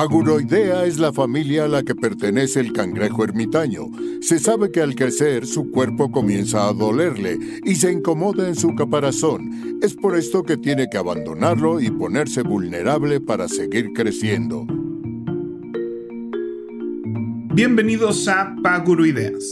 Paguroidea es la familia a la que pertenece el cangrejo ermitaño. Se sabe que al crecer su cuerpo comienza a dolerle y se incomoda en su caparazón. Es por esto que tiene que abandonarlo y ponerse vulnerable para seguir creciendo. Bienvenidos a Paguroideas.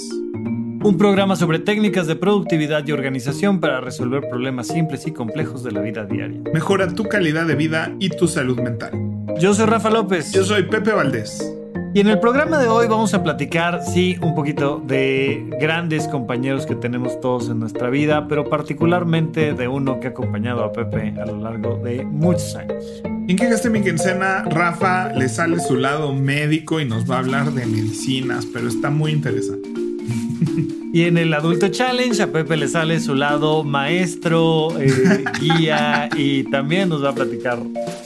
Un programa sobre técnicas de productividad y organización para resolver problemas simples y complejos de la vida diaria. Mejora tu calidad de vida y tu salud mental. Yo soy Rafa López. Yo soy Pepe Valdés. Y en el programa de hoy vamos a platicar, sí, un poquito de grandes compañeros que tenemos todos en nuestra vida, pero particularmente de uno que ha acompañado a Pepe a lo largo de muchos años. En qué gaste mi quincena, Rafa le sale su lado médico y nos va a hablar de medicinas, pero está muy interesante. Y en el Adulto Challenge a Pepe le sale su lado maestro, eh, guía y también nos va a platicar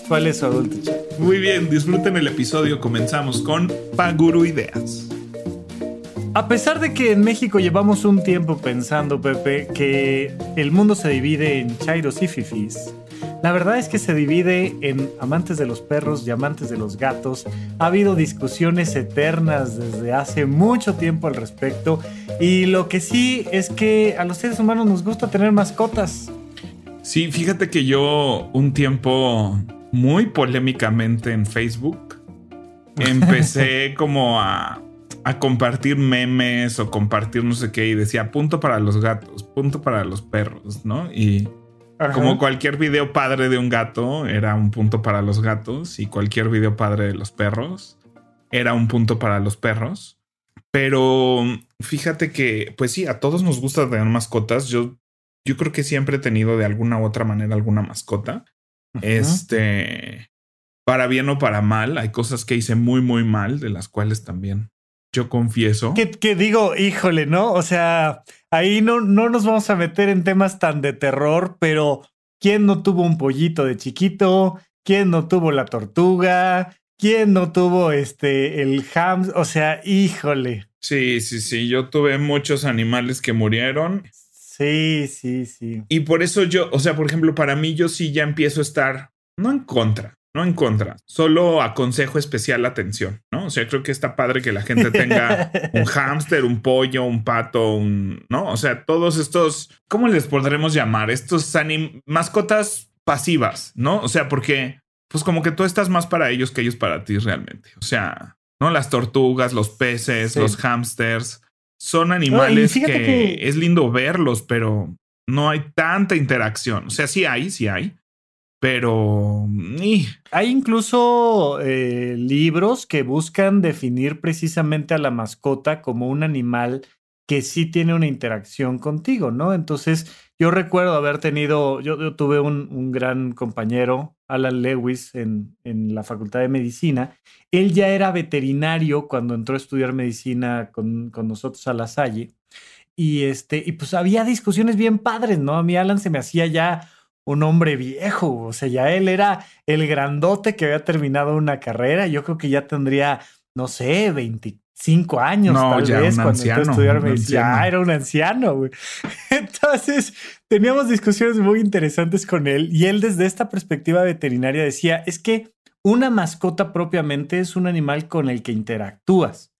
cuál es su Adulto Challenge. Muy bien, disfruten el episodio. Comenzamos con Paguru Ideas. A pesar de que en México llevamos un tiempo pensando, Pepe, que el mundo se divide en chairos y fifis, la verdad es que se divide en amantes de los perros y amantes de los gatos. Ha habido discusiones eternas desde hace mucho tiempo al respecto. Y lo que sí es que a los seres humanos nos gusta tener mascotas. Sí, fíjate que yo un tiempo muy polémicamente en Facebook empecé como a, compartir memes o compartir no sé qué y decía punto para los gatos, punto para los perros, ¿no? Y como cualquier video padre de un gato era un punto para los gatos y cualquier video padre de los perros era un punto para los perros. Pero fíjate que, pues sí, a todos nos gusta tener mascotas. Yo, yo creo que siempre he tenido de alguna u otra manera alguna mascota. Este, para bien o para mal, hay cosas que hice muy, muy mal, de las cuales también yo confieso. Que, que digo, híjole, ¿no? O sea, ahí no, no nos vamos a meter en temas tan de terror, pero ¿quién no tuvo un pollito de chiquito? ¿Quién no tuvo la tortuga? ¿Quién no tuvo este el ham? O sea, híjole. Sí, sí, sí. Yo tuve muchos animales que murieron. Sí, sí, sí. Y por eso yo, o sea, por ejemplo, para mí yo sí ya empiezo a estar, no en contra, no en contra, solo aconsejo especial atención, ¿no? O sea, creo que está padre que la gente tenga un hámster, un pollo, un pato, un, ¿no? O sea, todos estos, ¿cómo les podremos llamar? Estos anim mascotas pasivas, ¿no? O sea, porque pues como que tú estás más para ellos que ellos para ti realmente. O sea, ¿no? Las tortugas, los peces, los hámsters, son animales que es lindo verlos, pero no hay tanta interacción. O sea, sí hay, sí hay, pero hay incluso eh, libros que buscan definir precisamente a la mascota como un animal que sí tiene una interacción contigo, ¿no? Entonces, yo recuerdo haber tenido, yo, yo tuve un, gran compañero, Alan Lewis, en, la Facultad de Medicina. Él ya era veterinario cuando entró a estudiar medicina con, nosotros a la Salle. Y, este, y pues había discusiones bien padres, ¿no? A mí Alan se me hacía ya un hombre viejo, o sea, ya él era el grandote que había terminado una carrera, yo creo que ya tendría, no sé, 25 años tal vez cuando anciano, entró a estudiar medicina, ah, era un anciano, Entonces, teníamos discusiones muy interesantes con él y él desde esta perspectiva veterinaria decía, es que una mascota propiamente es un animal con el que interactúas.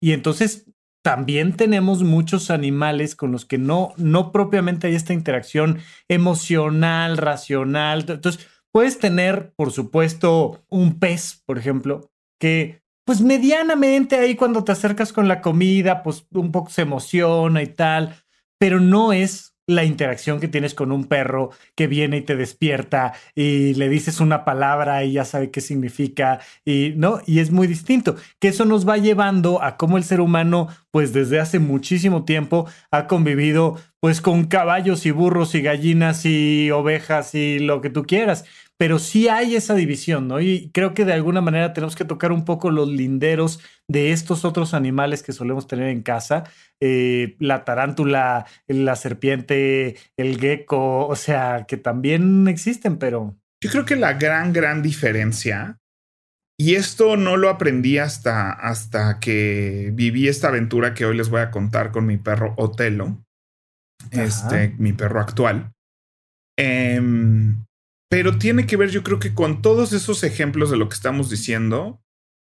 Y entonces también tenemos muchos animales con los que no, no propiamente hay esta interacción emocional, racional. Entonces, puedes tener, por supuesto, un pez, por ejemplo, que pues medianamente ahí cuando te acercas con la comida, pues un poco se emociona y tal, pero no es la interacción que tienes con un perro que viene y te despierta y le dices una palabra y ya sabe qué significa y no, y es muy distinto, que eso nos va llevando a cómo el ser humano pues desde hace muchísimo tiempo ha convivido pues con caballos y burros y gallinas y ovejas y lo que tú quieras, pero sí hay esa división, ¿no? Y creo que de alguna manera tenemos que tocar un poco los linderos de estos otros animales que solemos tener en casa, eh, la tarántula, la serpiente, el gecko, o sea, que también existen, pero... Yo creo que la gran, gran diferencia, y esto no lo aprendí hasta, hasta que viví esta aventura que hoy les voy a contar con mi perro Otelo, este, mi perro actual. Em, pero tiene que ver, yo creo que con todos esos ejemplos de lo que estamos diciendo,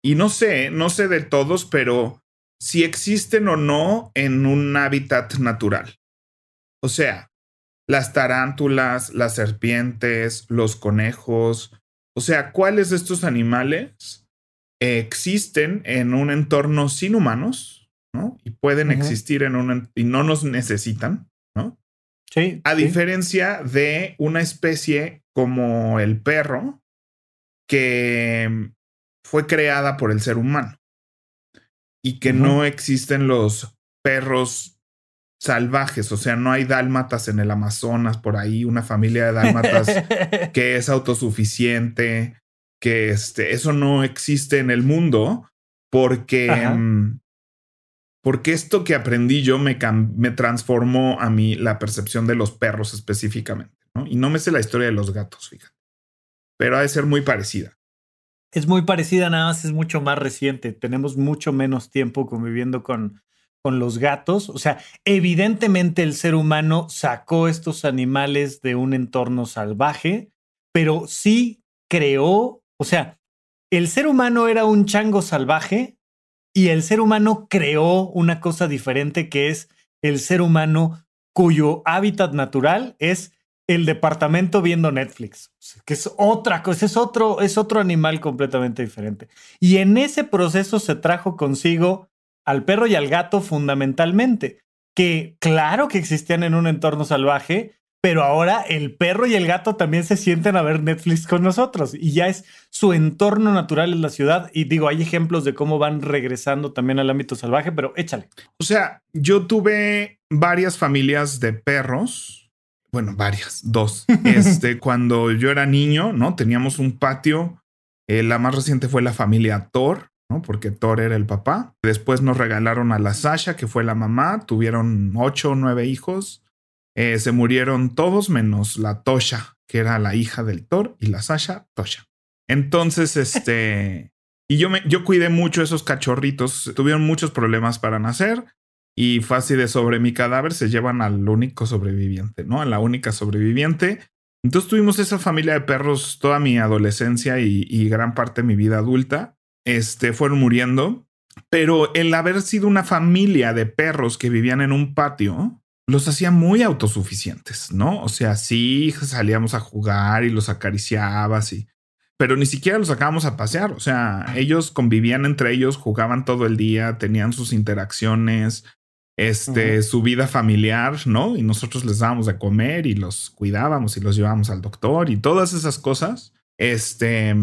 y no sé, no sé de todos, pero si existen o no en un hábitat natural. O sea, las tarántulas, las serpientes, los conejos, o sea, ¿cuáles de estos animales existen en un entorno sin humanos ¿no? y pueden existir en un y no nos necesitan? Sí, a diferencia de una especie como el perro que mm, fue creada por el ser humano y que no existen los perros salvajes, o sea, no hay dálmatas en el Amazonas, por ahí una familia de dálmatas que es autosuficiente, que este, eso no existe en el mundo porque mm, porque esto que aprendí yo me, me transformó a mí la percepción de los perros específicamente. ¿no? Y no me sé la historia de los gatos, fíjate. Pero ha de ser muy parecida. Es muy parecida, nada más es mucho más reciente. Tenemos mucho menos tiempo conviviendo con, con los gatos. O sea, evidentemente el ser humano sacó estos animales de un entorno salvaje, pero sí creó, o sea, el ser humano era un chango salvaje y el ser humano creó una cosa diferente que es el ser humano cuyo hábitat natural es el departamento viendo Netflix, que es otra cosa, es otro, es otro animal completamente diferente. Y en ese proceso se trajo consigo al perro y al gato fundamentalmente, que claro que existían en un entorno salvaje, pero ahora el perro y el gato también se sienten a ver Netflix con nosotros y ya es su entorno natural en la ciudad. Y digo, hay ejemplos de cómo van regresando también al ámbito salvaje, pero échale. O sea, yo tuve varias familias de perros, bueno, varias, dos. Este, cuando yo era niño, ¿no? Teníamos un patio. Eh, la más reciente fue la familia Thor, ¿no? Porque Thor era el papá. Después nos regalaron a la Sasha, que fue la mamá. Tuvieron ocho o nueve hijos. Eh, se murieron todos menos la Tosha, que era la hija del Thor, y la Sasha Tosha. Entonces, este... Y yo, me, yo cuidé mucho esos cachorritos, tuvieron muchos problemas para nacer y fue de sobre mi cadáver se llevan al único sobreviviente, ¿no? A la única sobreviviente. Entonces tuvimos esa familia de perros toda mi adolescencia y, y gran parte de mi vida adulta. Este, fueron muriendo, pero el haber sido una familia de perros que vivían en un patio, los hacía muy autosuficientes, ¿no? O sea, sí salíamos a jugar y los acariciaba, y pero ni siquiera los sacábamos a pasear, o sea, ellos convivían entre ellos, jugaban todo el día, tenían sus interacciones, este, su vida familiar, ¿no? Y nosotros les dábamos de comer y los cuidábamos y los llevábamos al doctor y todas esas cosas. Este,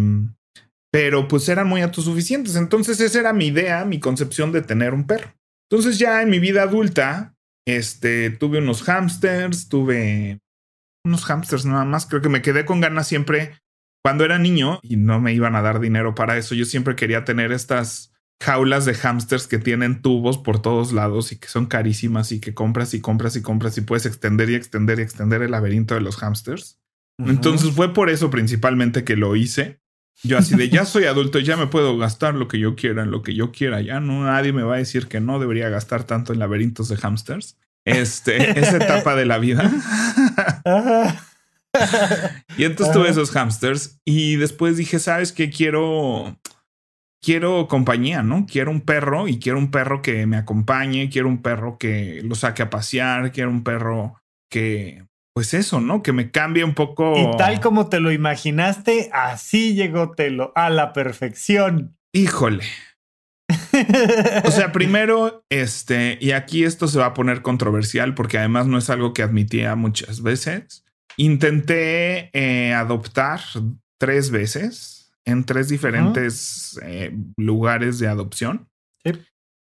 pero pues eran muy autosuficientes, entonces esa era mi idea, mi concepción de tener un perro. Entonces ya en mi vida adulta este, tuve unos hamsters, tuve unos hamsters nada más. Creo que me quedé con ganas siempre cuando era niño y no me iban a dar dinero para eso. Yo siempre quería tener estas jaulas de hamsters que tienen tubos por todos lados y que son carísimas y que compras y compras y compras y puedes extender y extender y extender el laberinto de los hamsters. Entonces fue por eso principalmente que lo hice. Yo así de ya soy adulto, ya me puedo gastar lo que yo quiera, en lo que yo quiera, ya no nadie me va a decir que no debería gastar tanto en laberintos de hamsters este, esa etapa de la vida. y entonces tuve esos hamsters y después dije, ¿sabes que Quiero, quiero compañía, ¿no? Quiero un perro y quiero un perro que me acompañe, quiero un perro que lo saque a pasear, quiero un perro que, pues eso, ¿no? Que me cambie un poco. Y tal como te lo imaginaste, así llegó Telo, a la perfección. Híjole, o sea, primero, este, y aquí esto se va a poner controversial porque además no es algo que admitía muchas veces. Intenté eh, adoptar tres veces en tres diferentes eh, lugares de adopción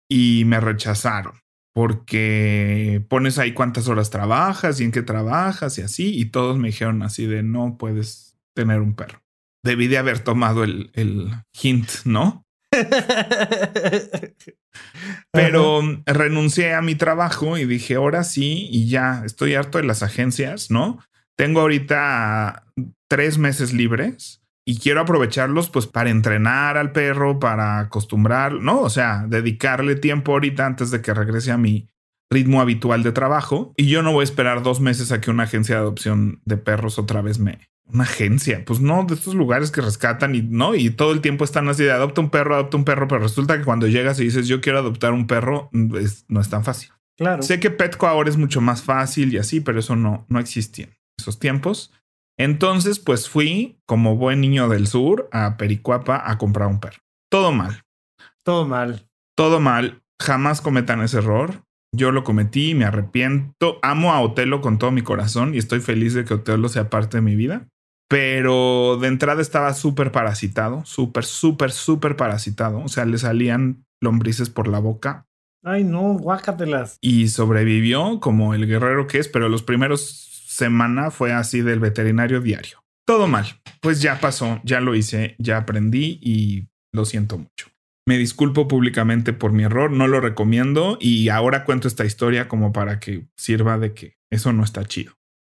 y me rechazaron porque pones ahí cuántas horas trabajas y en qué trabajas y así, y todos me dijeron así de no puedes tener un perro. Debí de haber tomado el, el hint, ¿no? Pero renuncié a mi trabajo y dije, ahora sí, y ya, estoy harto de las agencias, ¿no? Tengo ahorita tres meses libres y quiero aprovecharlos pues para entrenar al perro, para acostumbrar, ¿no? O sea, dedicarle tiempo ahorita antes de que regrese a mi ritmo habitual de trabajo. Y yo no voy a esperar dos meses a que una agencia de adopción de perros otra vez me, una agencia, pues no, de estos lugares que rescatan y no, y todo el tiempo están así de adopta un perro, adopta un perro, pero resulta que cuando llegas y dices yo quiero adoptar un perro, no es tan fácil. Claro. Sé que Petco ahora es mucho más fácil y así, pero eso no, no existía en esos tiempos. Entonces, pues fui como buen niño del sur a Pericuapa a comprar un perro. Todo mal. Todo mal. Todo mal. Jamás cometan ese error. Yo lo cometí, y me arrepiento. Amo a Otelo con todo mi corazón y estoy feliz de que Otelo sea parte de mi vida pero de entrada estaba súper parasitado, súper, súper, súper parasitado. O sea, le salían lombrices por la boca. Ay, no, guácatelas. Y sobrevivió como el guerrero que es, pero los primeros semanas fue así del veterinario diario. Todo mal. Pues ya pasó, ya lo hice, ya aprendí y lo siento mucho. Me disculpo públicamente por mi error, no lo recomiendo y ahora cuento esta historia como para que sirva de que eso no está chido.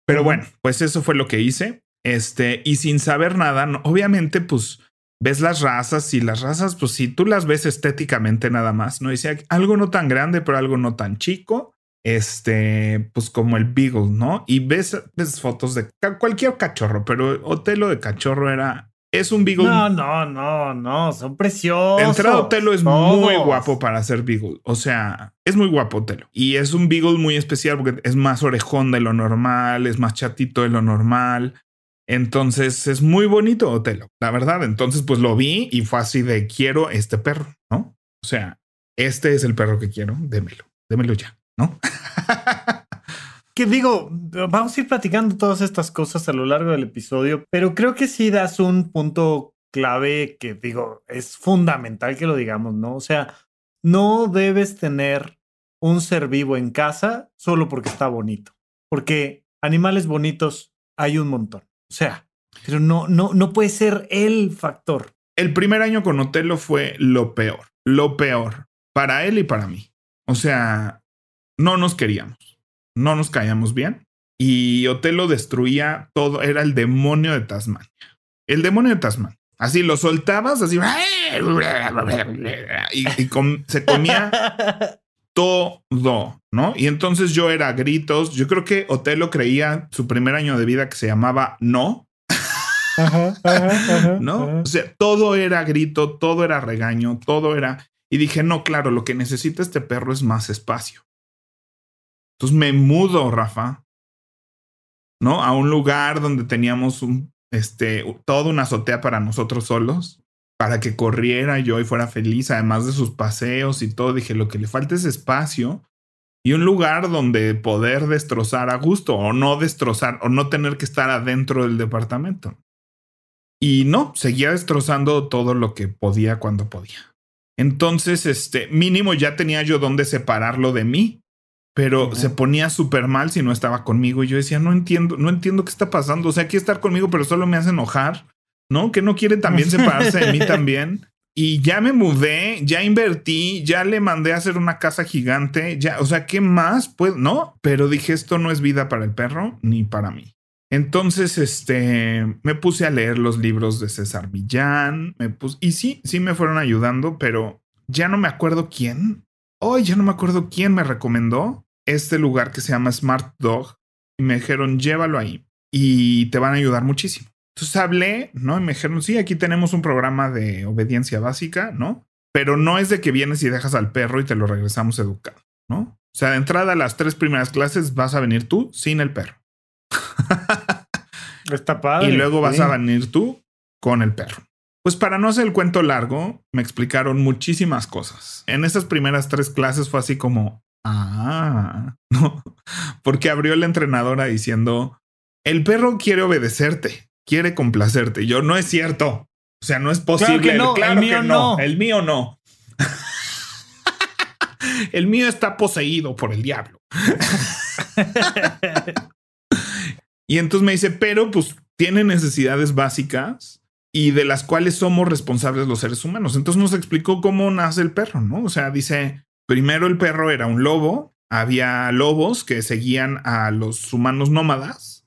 Pero bueno, pues eso fue lo que hice. Este, y sin saber nada, obviamente, pues ves las razas y las razas, pues si tú las ves estéticamente nada más, ¿no? dice algo no tan grande, pero algo no tan chico, este, pues como el Beagle, ¿no? Y ves, ves fotos de cualquier cachorro, pero Otelo de cachorro era, es un Beagle. No, no, no, no, son preciosos. Entrada Otelo es muy guapo para ser Beagle, o sea, es muy guapo Otelo. Y es un Beagle muy especial porque es más orejón de lo normal, es más chatito de lo normal entonces es muy bonito Otelo, la verdad. Entonces pues lo vi y fue así de quiero este perro, ¿no? O sea, este es el perro que quiero, démelo, démelo ya, ¿no? que digo, vamos a ir platicando todas estas cosas a lo largo del episodio, pero creo que sí das un punto clave que digo, es fundamental que lo digamos, ¿no? O sea, no debes tener un ser vivo en casa solo porque está bonito, porque animales bonitos hay un montón. O sea, pero no, no, no puede ser el factor. El primer año con Otelo fue lo peor, lo peor para él y para mí. O sea, no nos queríamos, no nos caíamos bien y Otelo destruía todo, era el demonio de Tasmania. El demonio de Tasmania. Así lo soltabas, así. Y, se comía todo, ¿no? Y entonces yo era gritos, yo creo que Otelo creía su primer año de vida que se llamaba No. ¿No? O sea, todo era grito, todo era regaño, todo era... Y dije, no, claro, lo que necesita este perro es más espacio. Entonces me mudo, Rafa, ¿no? A un lugar donde teníamos un, este, toda una azotea para nosotros solos para que corriera yo y fuera feliz, además de sus paseos y todo. Dije, lo que le falta es espacio y un lugar donde poder destrozar a gusto o no destrozar o no tener que estar adentro del departamento. Y no, seguía destrozando todo lo que podía cuando podía. Entonces, este mínimo ya tenía yo donde separarlo de mí, pero se ponía súper mal si no estaba conmigo. Y yo decía, no entiendo, no entiendo qué está pasando. O sea, quiere estar conmigo, pero solo me hace enojar. ¿no? Que no quiere también separarse de mí también. Y ya me mudé, ya invertí, ya le mandé a hacer una casa gigante, ya, o sea, ¿qué más? Pues no, pero dije, esto no es vida para el perro ni para mí. Entonces, este, me puse a leer los libros de César Millán, me puse, y sí, sí me fueron ayudando, pero ya no me acuerdo quién, hoy ya no me acuerdo quién me recomendó este lugar que se llama Smart Dog, y me dijeron, llévalo ahí, y te van a ayudar muchísimo. Entonces hablé, ¿no? Y me dijeron, sí, aquí tenemos un programa de obediencia básica, ¿no? Pero no es de que vienes y dejas al perro y te lo regresamos educado, ¿no? O sea, de entrada a las tres primeras clases vas a venir tú sin el perro. Está padre. Y luego vas a venir tú con el perro. Pues para no hacer el cuento largo, me explicaron muchísimas cosas. En esas primeras tres clases fue así como, ah, no, porque abrió la entrenadora diciendo, el perro quiere obedecerte quiere complacerte. yo, no es cierto. O sea, no es posible. Claro no, el mío no. no. El mío no. el mío está poseído por el diablo. y entonces me dice, pero pues tiene necesidades básicas y de las cuales somos responsables los seres humanos. Entonces nos explicó cómo nace el perro, ¿no? O sea, dice, primero el perro era un lobo, había lobos que seguían a los humanos nómadas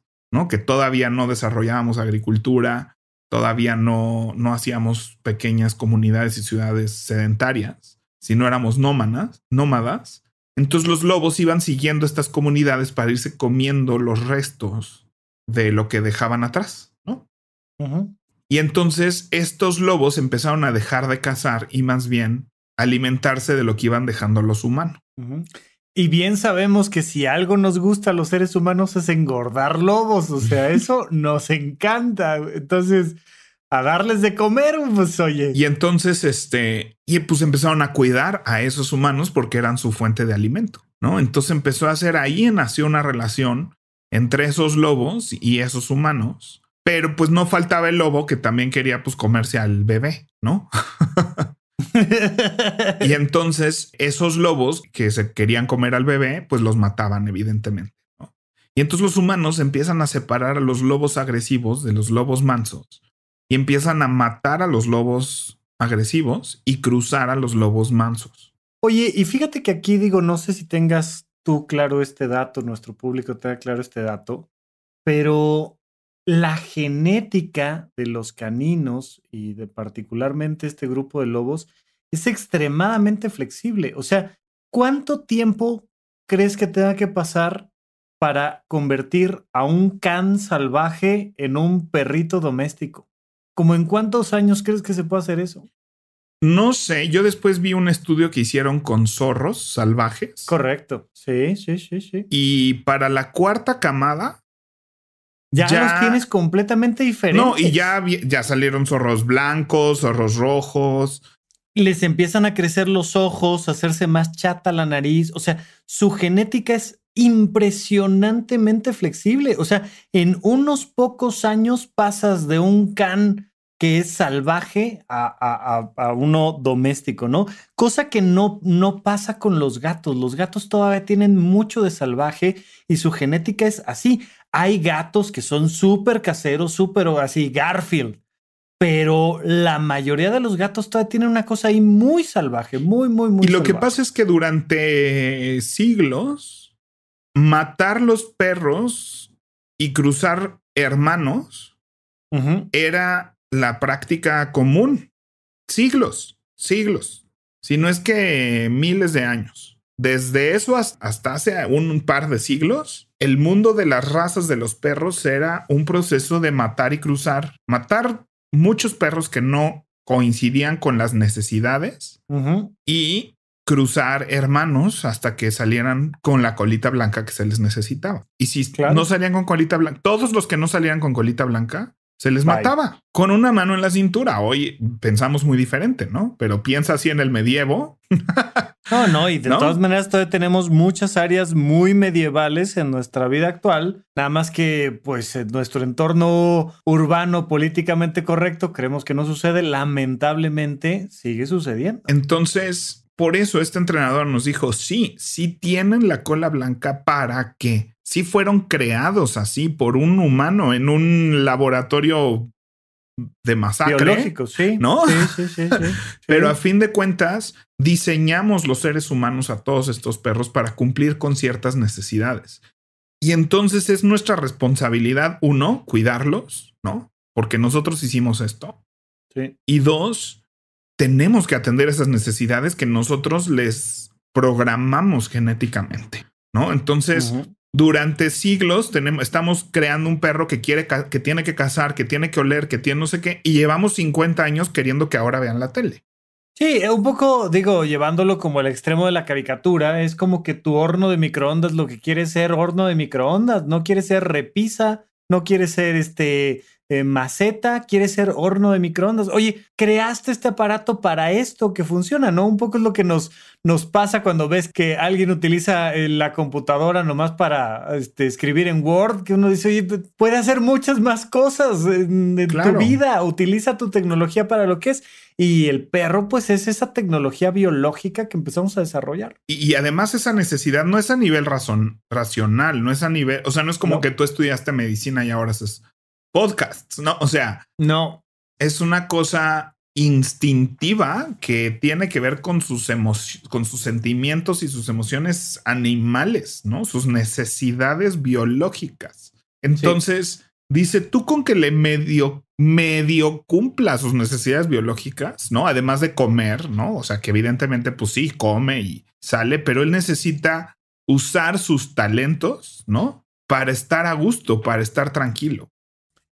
que todavía no desarrollábamos agricultura, todavía no, no hacíamos pequeñas comunidades y ciudades sedentarias, sino éramos nómadas, nómadas. Entonces los lobos iban siguiendo estas comunidades para irse comiendo los restos de lo que dejaban atrás, ¿no? Y entonces estos lobos empezaron a dejar de cazar y más bien alimentarse de lo que iban dejando los humanos. Y bien sabemos que si algo nos gusta a los seres humanos es engordar lobos, o sea, eso nos encanta. Entonces, a darles de comer, pues oye. Y entonces, este, y pues empezaron a cuidar a esos humanos porque eran su fuente de alimento, ¿no? Entonces empezó a hacer ahí nació una relación entre esos lobos y esos humanos, pero pues no faltaba el lobo que también quería pues comerse al bebé, ¿no? y entonces esos lobos que se querían comer al bebé, pues los mataban, evidentemente. Y entonces los humanos empiezan a separar a los lobos agresivos de los lobos mansos y empiezan a matar a los lobos agresivos y cruzar a los lobos mansos. Oye, y fíjate que aquí digo, no sé si tengas tú claro este dato, nuestro público tenga claro este dato, pero la genética de los caninos y de particularmente este grupo de lobos es extremadamente flexible. O sea, ¿cuánto tiempo crees que tenga que pasar para convertir a un can salvaje en un perrito doméstico? ¿Cómo en cuántos años crees que se puede hacer eso? No sé, yo después vi un estudio que hicieron con zorros salvajes. Correcto, sí, sí, sí, sí. Y para la cuarta camada ya, los tienes completamente diferentes. No, y ya, ya salieron zorros blancos, zorros rojos. Les empiezan a crecer los ojos, a hacerse más chata la nariz. O sea, su genética es impresionantemente flexible. O sea, en unos pocos años pasas de un can que es salvaje a, uno doméstico, ¿no? Cosa que no, no pasa con los gatos. Los gatos todavía tienen mucho de salvaje y su genética es así. Hay gatos que son súper caseros, súper así, Garfield. Pero la mayoría de los gatos todavía tienen una cosa ahí muy salvaje, muy, muy, muy. Y lo que pasa es que durante siglos, matar los perros y cruzar hermanos era la práctica común. Siglos, siglos. Si no es que miles de años. Desde eso hasta hace un par de siglos, el mundo de las razas de los perros era un proceso de matar y cruzar, matar muchos perros que no coincidían con las necesidades y cruzar hermanos hasta que salieran con la colita blanca que se les necesitaba. Y si no salían con colita blanca, todos los que no salían con colita blanca, se les mataba con una mano en la cintura. Hoy pensamos muy diferente, ¿no? Pero piensa así en el medievo. No, no, y de todas maneras todavía tenemos muchas áreas muy medievales en nuestra vida actual, nada más que pues nuestro entorno urbano políticamente correcto creemos que no sucede, lamentablemente sigue sucediendo. Entonces, por eso este entrenador nos dijo, sí, sí tienen la cola blanca para que Si fueron creados así por un humano en un laboratorio de masacre. Biológico, sí. ¿No? sí, sí, sí, sí. Pero a fin de cuentas, diseñamos los seres humanos a todos estos perros para cumplir con ciertas necesidades. Y entonces es nuestra responsabilidad, uno, cuidarlos, ¿no? Porque nosotros hicimos esto. Y dos, tenemos que atender esas necesidades que nosotros les programamos genéticamente, ¿no? Entonces, durante siglos tenemos, estamos creando un perro que quiere, que tiene que cazar, que tiene que oler, que tiene no sé qué, y llevamos 50 años queriendo que ahora vean la tele. Sí, eh, un poco, digo, llevándolo como el extremo de la caricatura, es como que tu horno de microondas lo que quiere ser horno de microondas, no quiere ser repisa, no quiere ser este eh, maceta, quiere ser horno de microondas. Oye, creaste este aparato para esto que funciona, ¿no? Un poco es lo que nos, nos pasa cuando ves que alguien utiliza eh, la computadora nomás para este, escribir en Word, que uno dice, oye, puede hacer muchas más cosas en, tu vida, utiliza tu tecnología para lo que es. Y el perro, pues es esa tecnología biológica que empezamos a desarrollar. Y, además esa necesidad no es a nivel razón, racional, no es a nivel, o sea, no es como que tú estudiaste medicina y ahora haces podcasts, ¿no? O sea, no. Es una cosa instintiva que tiene que ver con sus, emociones, con sus sentimientos y sus emociones animales, ¿no? Sus necesidades biológicas. Entonces, dice, tú con que le medio, medio cumpla sus necesidades biológicas, ¿no? Además de comer, ¿no? O sea, que evidentemente, pues sí, come y sale, pero él necesita usar sus talentos, ¿no? Para estar a gusto, para estar tranquilo.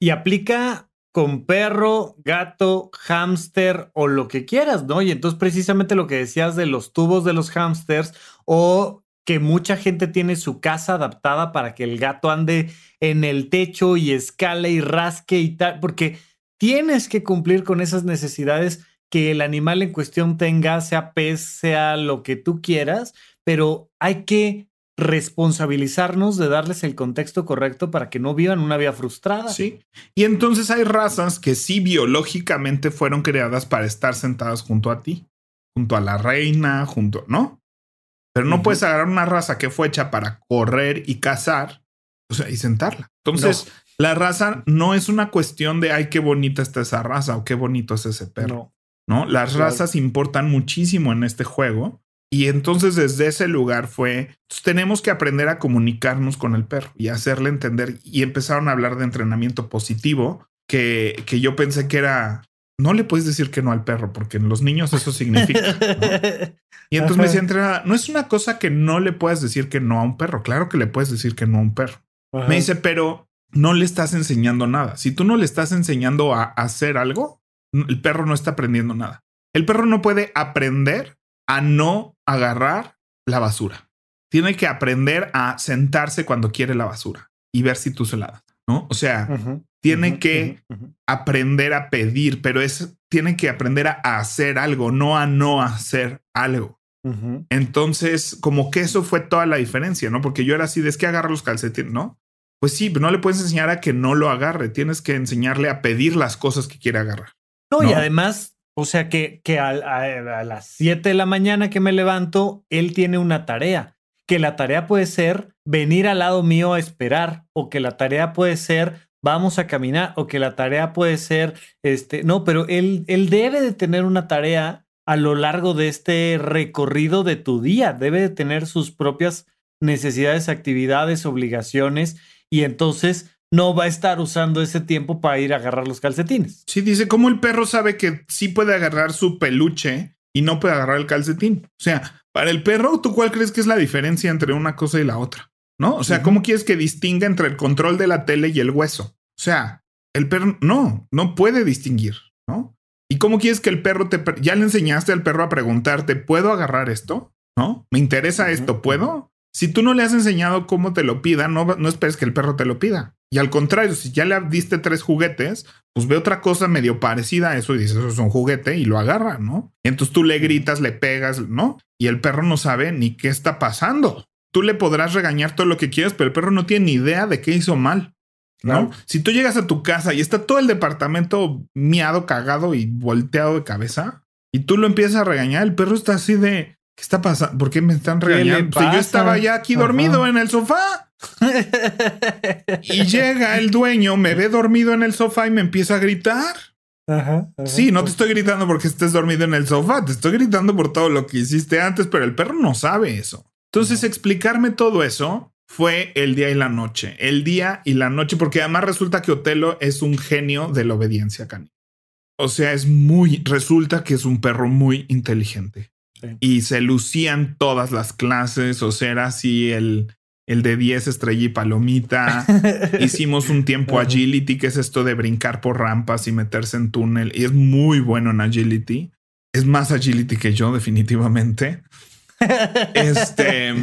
Y aplica con perro, gato, hámster o lo que quieras, ¿no? Y entonces precisamente lo que decías de los tubos de los hámsters o que mucha gente tiene su casa adaptada para que el gato ande en el techo y escale y rasque y tal, porque tienes que cumplir con esas necesidades que el animal en cuestión tenga, sea pez, sea lo que tú quieras, pero hay que responsabilizarnos de darles el contexto correcto para que no vivan una vida frustrada. Sí. Y entonces hay razas que sí biológicamente fueron creadas para estar sentadas junto a ti, junto a la reina, junto, ¿no? Pero no puedes agarrar una raza que fue hecha para correr y cazar, o sea, y sentarla. Entonces, la raza no es una cuestión de, ay, qué bonita está esa raza o qué bonito es ese perro. No, Las razas importan muchísimo en este juego y entonces desde ese lugar fue, tenemos que aprender a comunicarnos con el perro y hacerle entender. Y empezaron a hablar de entrenamiento positivo, que, yo pensé que era, no le puedes decir que no al perro, porque en los niños eso significa. Y entonces me decía entrenada, no es una cosa que no le puedas decir que no a un perro, claro que le puedes decir que no a un perro. Me dice, pero no le estás enseñando nada. Si tú no le estás enseñando a hacer algo, el perro no está aprendiendo nada. El perro no puede aprender a no agarrar la basura. Tiene que aprender a sentarse cuando quiere la basura y ver si tú se la das, ¿no? O sea, tiene que aprender a pedir, pero es, tiene que aprender a, hacer algo, no a no hacer algo. Entonces, como que eso fue toda la diferencia, ¿no? Porque yo era así, es que agarra los calcetines, ¿no? Pues sí, pero no le puedes enseñar a que no lo agarre, tienes que enseñarle a pedir las cosas que quiere agarrar. ¿no? y además o sea que, a, las 7 de la mañana que me levanto, él tiene una tarea, que la tarea puede ser venir al lado mío a esperar, o que la tarea puede ser vamos a caminar, o que la tarea puede ser, este, no, pero él, él debe de tener una tarea a lo largo de este recorrido de tu día, debe de tener sus propias necesidades, actividades, obligaciones, y entonces no va a estar usando ese tiempo para ir a agarrar los calcetines. Sí, dice cómo el perro sabe que sí puede agarrar su peluche y no puede agarrar el calcetín. O sea, para el perro, ¿tú cuál crees que es la diferencia entre una cosa y la otra? ¿No? O sea, ¿cómo quieres que distinga entre el control de la tele y el hueso? O sea, el perro no, no puede distinguir, ¿no? ¿Y cómo quieres que el perro te... Ya le enseñaste al perro a preguntarte, ¿puedo agarrar esto? ¿No? ¿Me interesa esto? ¿Puedo? Si tú no le has enseñado cómo te lo pida, no, no esperes que el perro te lo pida. Y al contrario, si ya le diste tres juguetes, pues ve otra cosa medio parecida a eso y dices, eso es un juguete y lo agarra, ¿no? entonces tú le gritas, le pegas, ¿no? Y el perro no sabe ni qué está pasando. Tú le podrás regañar todo lo que quieras, pero el perro no tiene ni idea de qué hizo mal. ¿no? Si tú llegas a tu casa y está todo el departamento miado, cagado y volteado de cabeza, y tú lo empiezas a regañar, el perro está así de, ¿qué está pasando? ¿Por qué me están regañando? yo estaba ya aquí dormido en el sofá y llega el dueño, me ve dormido en el sofá y me empieza a gritar. Ajá, sí, no te estoy gritando porque estés dormido en el sofá, te estoy gritando por todo lo que hiciste antes, pero el perro no sabe eso. Entonces, explicarme todo eso fue el día y la noche, el día y la noche, porque además resulta que Otelo es un genio de la obediencia canina. O sea, es muy, resulta que es un perro muy inteligente. Y se lucían todas las clases, o sea, era así el, el de 10 estrella y palomita. Hicimos un tiempo agility, que es esto de brincar por rampas y meterse en túnel. Y es muy bueno en agility. Es más agility que yo, definitivamente. este.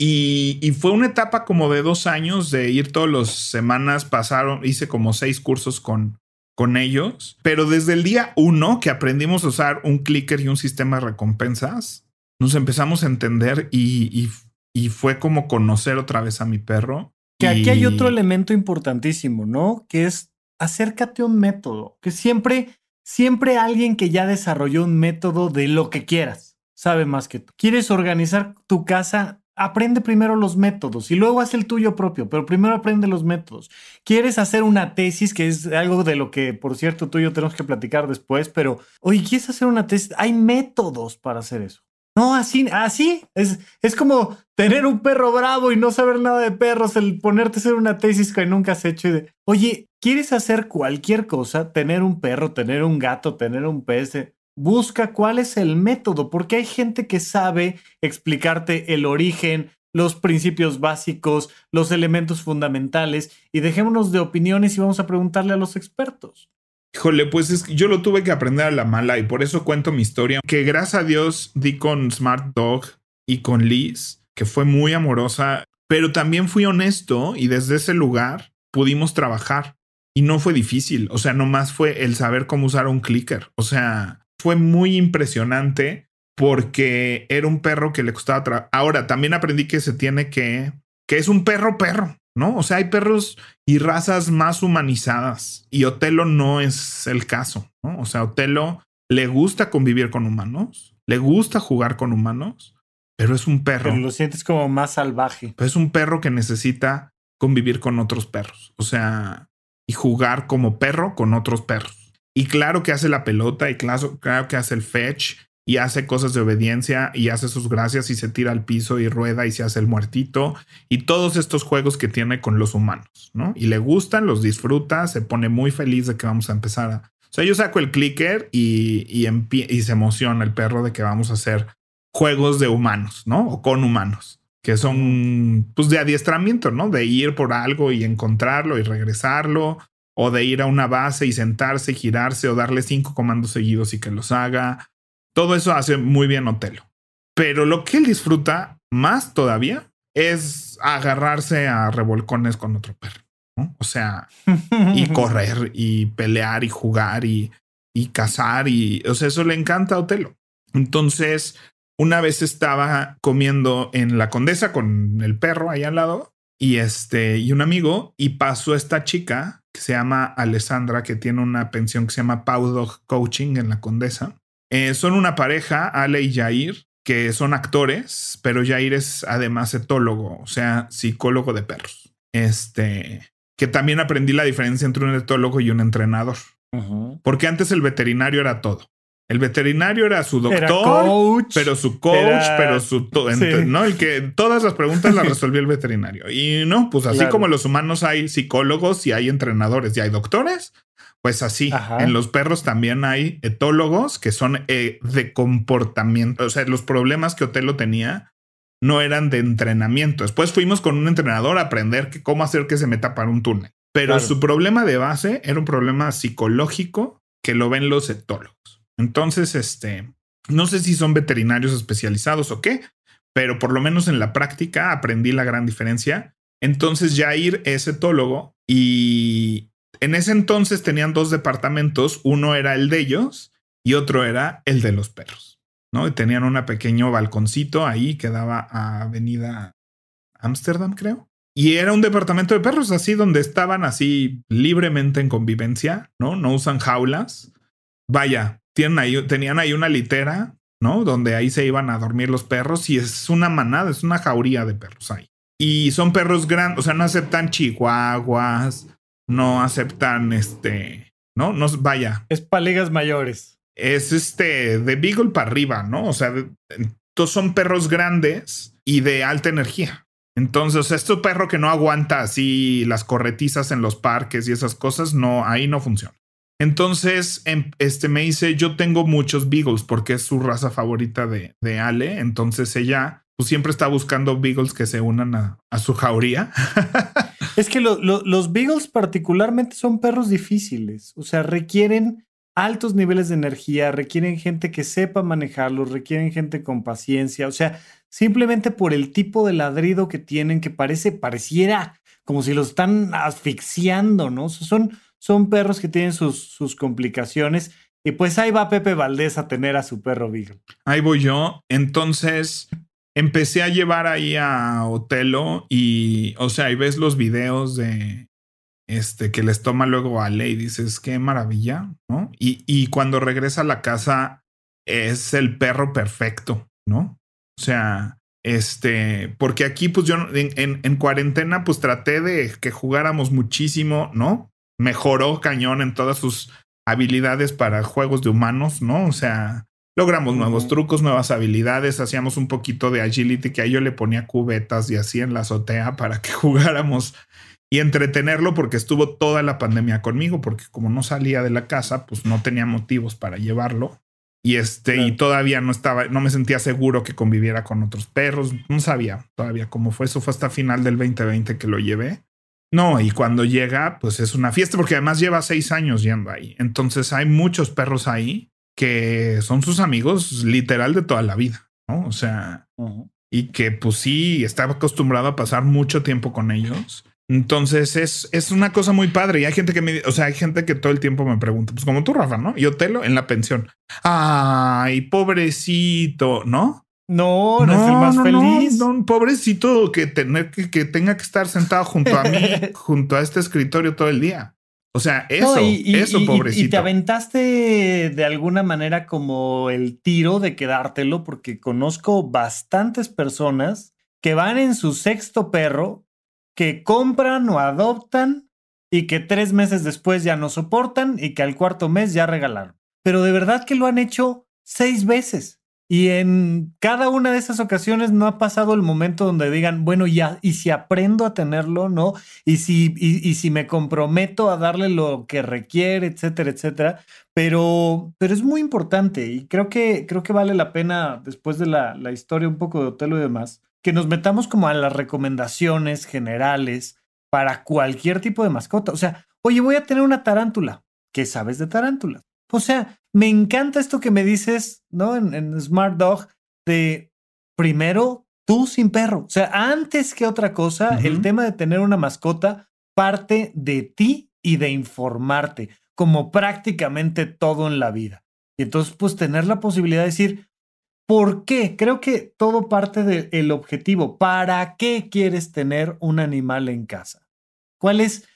Y, fue una etapa como de dos años de ir todos los semanas. Pasaron, hice como seis cursos con, con ellos. Pero desde el día uno que aprendimos a usar un clicker y un sistema de recompensas, nos empezamos a entender y, y y fue como conocer otra vez a mi perro. Que aquí hay otro elemento importantísimo, ¿no? Que es acércate a un método, que siempre, siempre alguien que ya desarrolló un método de lo que quieras sabe más que tú. ¿Quieres organizar tu casa? Aprende primero los métodos y luego haz el tuyo propio, pero primero aprende los métodos. ¿Quieres hacer una tesis, que es algo de lo que, por cierto, tú y yo tenemos que platicar después, pero, oye, ¿quieres hacer una tesis? Hay métodos para hacer eso. No, así, así. Es, como tener un perro bravo y no saber nada de perros, el ponerte a hacer una tesis que nunca has hecho y de, oye, ¿quieres hacer cualquier cosa? Tener un perro, tener un gato, tener un pez. Eh, busca cuál es el método, porque hay gente que sabe explicarte el origen, los principios básicos, los elementos fundamentales y dejémonos de opiniones y vamos a preguntarle a los expertos. Híjole, pues es yo lo tuve que aprender a la mala y por eso cuento mi historia. Que gracias a Dios di con Smart Dog y con Liz, que fue muy amorosa, pero también fui honesto y desde ese lugar pudimos trabajar y no fue difícil. O sea, nomás fue el saber cómo usar un clicker. O sea, fue muy impresionante porque era un perro que le costaba trabajar. Ahora también aprendí que se tiene que, que es un perro perro. ¿no? O sea, hay perros y razas más humanizadas y Otelo no es el caso, ¿no? O sea, Otelo le gusta convivir con humanos, le gusta jugar con humanos, pero es un perro. lo sientes como más salvaje. es un perro que necesita convivir con otros perros, o sea, y jugar como perro con otros perros. Y claro que hace la pelota y claro que hace el fetch y hace cosas de obediencia y hace sus gracias y se tira al piso y rueda y se hace el muertito y todos estos juegos que tiene con los humanos, ¿no? Y le gustan, los disfruta, se pone muy feliz de que vamos a empezar a... O sea, yo saco el clicker y, y, se emociona el perro de que vamos a hacer juegos de humanos, ¿no? O con humanos, que son pues de adiestramiento, ¿no? De ir por algo y encontrarlo y regresarlo, o de ir a una base y sentarse, girarse o darle cinco comandos seguidos y que los haga todo eso hace muy bien Otelo. Pero lo que él disfruta más todavía es agarrarse a revolcones con otro perro. O sea, y correr y pelear y jugar y, y cazar y, o sea, eso le encanta a Otelo. Entonces, una vez estaba comiendo en la condesa con el perro ahí al lado y este y un amigo y pasó esta chica que se llama Alessandra que tiene una pensión que se llama Pau Coaching en la condesa eh, son una pareja, Ale y Jair, que son actores, pero Jair es además etólogo, o sea, psicólogo de perros. Este, que también aprendí la diferencia entre un etólogo y un entrenador. Porque antes el veterinario era todo. El veterinario era su doctor, pero su coach, pero su no el que todas las preguntas las resolvió el veterinario. Y no, pues así como los humanos hay psicólogos y hay entrenadores y hay doctores, pues así, en los perros también hay etólogos que son eh, de comportamiento, o sea, los problemas que Otelo tenía no eran de entrenamiento. Después fuimos con un entrenador a aprender que cómo hacer que se meta para un túnel. Pero su problema de base era un problema psicológico que lo ven los etólogos. Entonces, este, no sé si son veterinarios especializados o qué, pero por lo menos en la práctica aprendí la gran diferencia. Entonces, ir es etólogo y en ese entonces tenían dos departamentos, uno era el de ellos y otro era el de los perros, ¿no? Y tenían un pequeño balconcito ahí que daba a Avenida Ámsterdam, creo. Y era un departamento de perros así donde estaban así libremente en convivencia, ¿no? No usan jaulas. Vaya, tienen ahí, tenían ahí una litera, ¿no? Donde ahí se iban a dormir los perros y es una manada, es una jauría de perros ahí. Y son perros grandes, o sea, no aceptan chihuahuas, no aceptan este, ¿no? No, vaya. Es para mayores. Es este, de Beagle para arriba, ¿no? O sea, todos son perros grandes y de alta energía. Entonces, este perro que no aguanta así las corretizas en los parques y esas cosas, no, ahí no funciona. Entonces, em, este me dice, yo tengo muchos beagles porque es su raza favorita de, Ale. Entonces ella pues, siempre está buscando beagles que se unan a su jauría. Es que los Beagles particularmente son perros difíciles, o sea, requieren altos niveles de energía, requieren gente que sepa manejarlos, requieren gente con paciencia, o sea, simplemente por el tipo de ladrido que tienen que parece, pareciera como si los están asfixiando, ¿no? O sea, son, son perros que tienen sus, sus complicaciones. Y pues ahí va Pepe Valdés a tener a su perro Beagle. Ahí voy yo. Entonces, empecé a llevar ahí a Otelo y, o sea, ahí ves los videos de este que les toma luego Ale y dices, qué maravilla, ¿no? Y, cuando regresa a la casa es el perro perfecto, ¿no? O sea, este, porque aquí pues yo en cuarentena pues traté de que jugáramos muchísimo, ¿no? Mejoró cañón en todas sus habilidades para juegos de humanos, ¿no? O sea, Logramos nuevos trucos, nuevas habilidades, hacíamos un poquito de agility que a yo le ponía cubetas y así en la azotea para que jugáramos y entretenerlo porque estuvo toda la pandemia conmigo, porque como no salía de la casa, pues no tenía motivos para llevarlo. Y este, y todavía no estaba, no me sentía seguro que conviviera con otros perros, no sabía todavía cómo fue. Eso fue hasta final del 2020 que lo llevé. No, y cuando llega, pues es una fiesta, porque además lleva seis años yendo ahí. Entonces hay muchos perros ahí que son sus amigos literal de toda la vida, ¿no? O sea, y que pues sí, estaba acostumbrado a pasar mucho tiempo con ellos. Entonces es, es una cosa muy padre y hay gente que me, o sea, hay gente que todo el tiempo me pregunta, pues como tú, Rafa, ¿no? Y Otelo en la pensión. Ay, pobrecito, ¿no? No, no, no es el más no, No, no, pobrecito que tener que, que tenga que estar sentado junto a mí, junto a este escritorio todo el día. O sea, eso, eso, pobrecito. Y te aventaste de alguna manera como el tiro de quedártelo, porque conozco bastantes personas que van en su sexto perro, que compran o adoptan y que tres meses después ya no soportan y que al cuarto mes ya regalaron. Pero de verdad que lo han hecho seis veces. Y en cada una de esas ocasiones no ha pasado el momento donde digan, bueno, ya, y si aprendo a tenerlo, ¿no? Y si, y, si me comprometo a darle lo que requiere, etcétera, etcétera. Pero, pero es muy importante y creo que, creo que vale la pena, después de la, historia un poco de Otelo y demás, que nos metamos como a las recomendaciones generales para cualquier tipo de mascota. O sea, oye, voy a tener una tarántula. ¿Qué sabes de tarántulas? O sea, me encanta esto que me dices, ¿no? En, Smart Dog, de primero tú sin perro. O sea, antes que otra cosa, el tema de tener una mascota parte de ti y de informarte, como prácticamente todo en la vida. Y entonces, pues tener la posibilidad de decir, ¿por qué? Creo que todo parte del objetivo. ¿Para qué quieres tener un animal en casa? ¿Cuál es,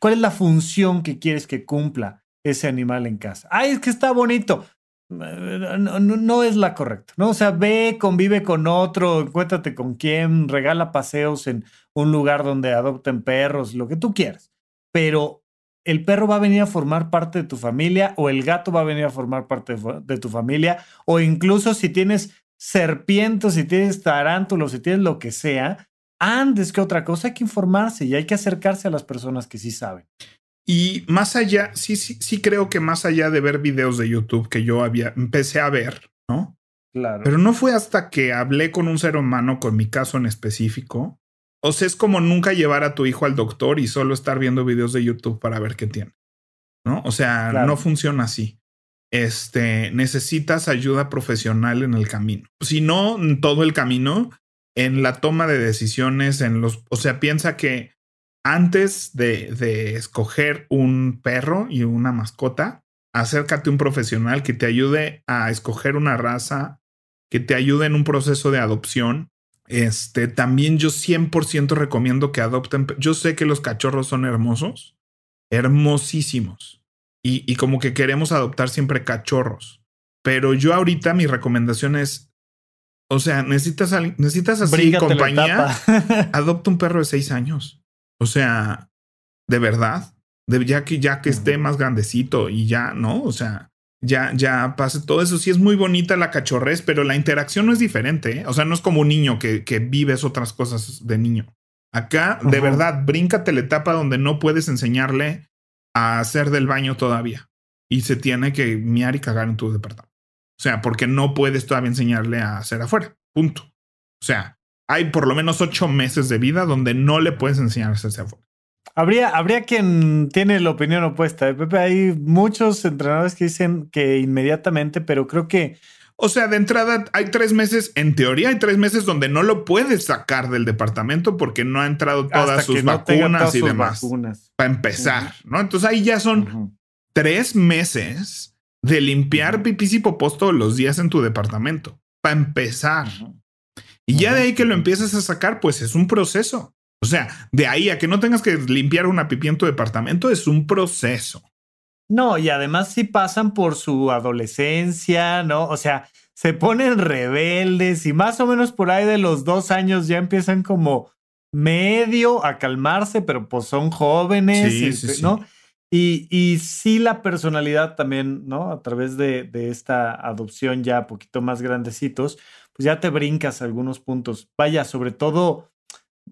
¿Cuál es la función que quieres que cumpla? ese animal en casa. Ay, es que está bonito. No, es la correcta, ¿no? O sea, ve, convive con otro, encuéntrate con quién, regala paseos en un lugar donde adopten perros, lo que tú quieras. Pero el perro va a venir a formar parte de tu familia o el gato va a venir a formar parte de, de tu familia o incluso si tienes serpientes, si tienes tarántulos, si tienes lo que sea, antes que otra cosa hay que informarse y hay que acercarse a las personas que sí saben. Y más allá, sí, sí, sí creo que más allá de ver videos de YouTube que yo había, empecé a ver, ¿no? Claro. Pero no fue hasta que hablé con un ser humano, con mi caso en específico. O sea, es como nunca llevar a tu hijo al doctor y solo estar viendo videos de YouTube para ver qué tiene. ¿No? O sea, no funciona así. Este, necesitas ayuda profesional en el camino. Si no, en todo el camino, en la toma de decisiones, en los, o sea, piensa que antes de, escoger un perro y una mascota, acércate a un profesional que te ayude a escoger una raza, que te ayude en un proceso de adopción. Este, también yo 100% recomiendo que adopten. Yo sé que los cachorros son hermosos, hermosísimos. Y, como que queremos adoptar siempre cachorros. Pero yo ahorita mi recomendación es, o sea, necesitas, necesitas así compañía, adopta un perro de seis años. O sea, de verdad, de, ya que ya que esté más grandecito y ya, ¿no? O sea, ya, ya pase todo eso. Sí es muy bonita la cachorres, pero la interacción no es diferente. ¿eh? O sea, no es como un niño que, vives otras cosas de niño. Acá, de verdad, bríncate la etapa donde no puedes enseñarle a hacer del baño todavía. Y se tiene que miar y cagar en tu departamento. O sea, porque no puedes todavía enseñarle a hacer afuera. Punto. O sea, hay por lo menos ocho meses de vida donde no le puedes enseñar a hacerse Habría, habría quien tiene la opinión opuesta. hay muchos entrenadores que dicen que inmediatamente, pero creo que... O sea, de entrada hay tres meses, en teoría hay tres meses donde no lo puedes sacar del departamento porque no ha entrado todas sus vacunas y demás. Para empezar, ¿no? Entonces ahí ya son tres meses de limpiar pipis y popos todos los días en tu departamento. Para empezar. Y ya de ahí que lo empieces a sacar, pues es un proceso. O sea, de ahí a que no tengas que limpiar una pipi en tu departamento es un proceso. No, y además si pasan por su adolescencia, ¿no? O sea, se ponen rebeldes y más o menos por ahí de los dos años ya empiezan como medio a calmarse, pero pues son jóvenes, pues, ¿no? Y, y, sí la personalidad también, ¿no? A través de, de esta adopción ya poquito más grandecitos, pues, ya te brincas algunos puntos. Vaya, sobre todo,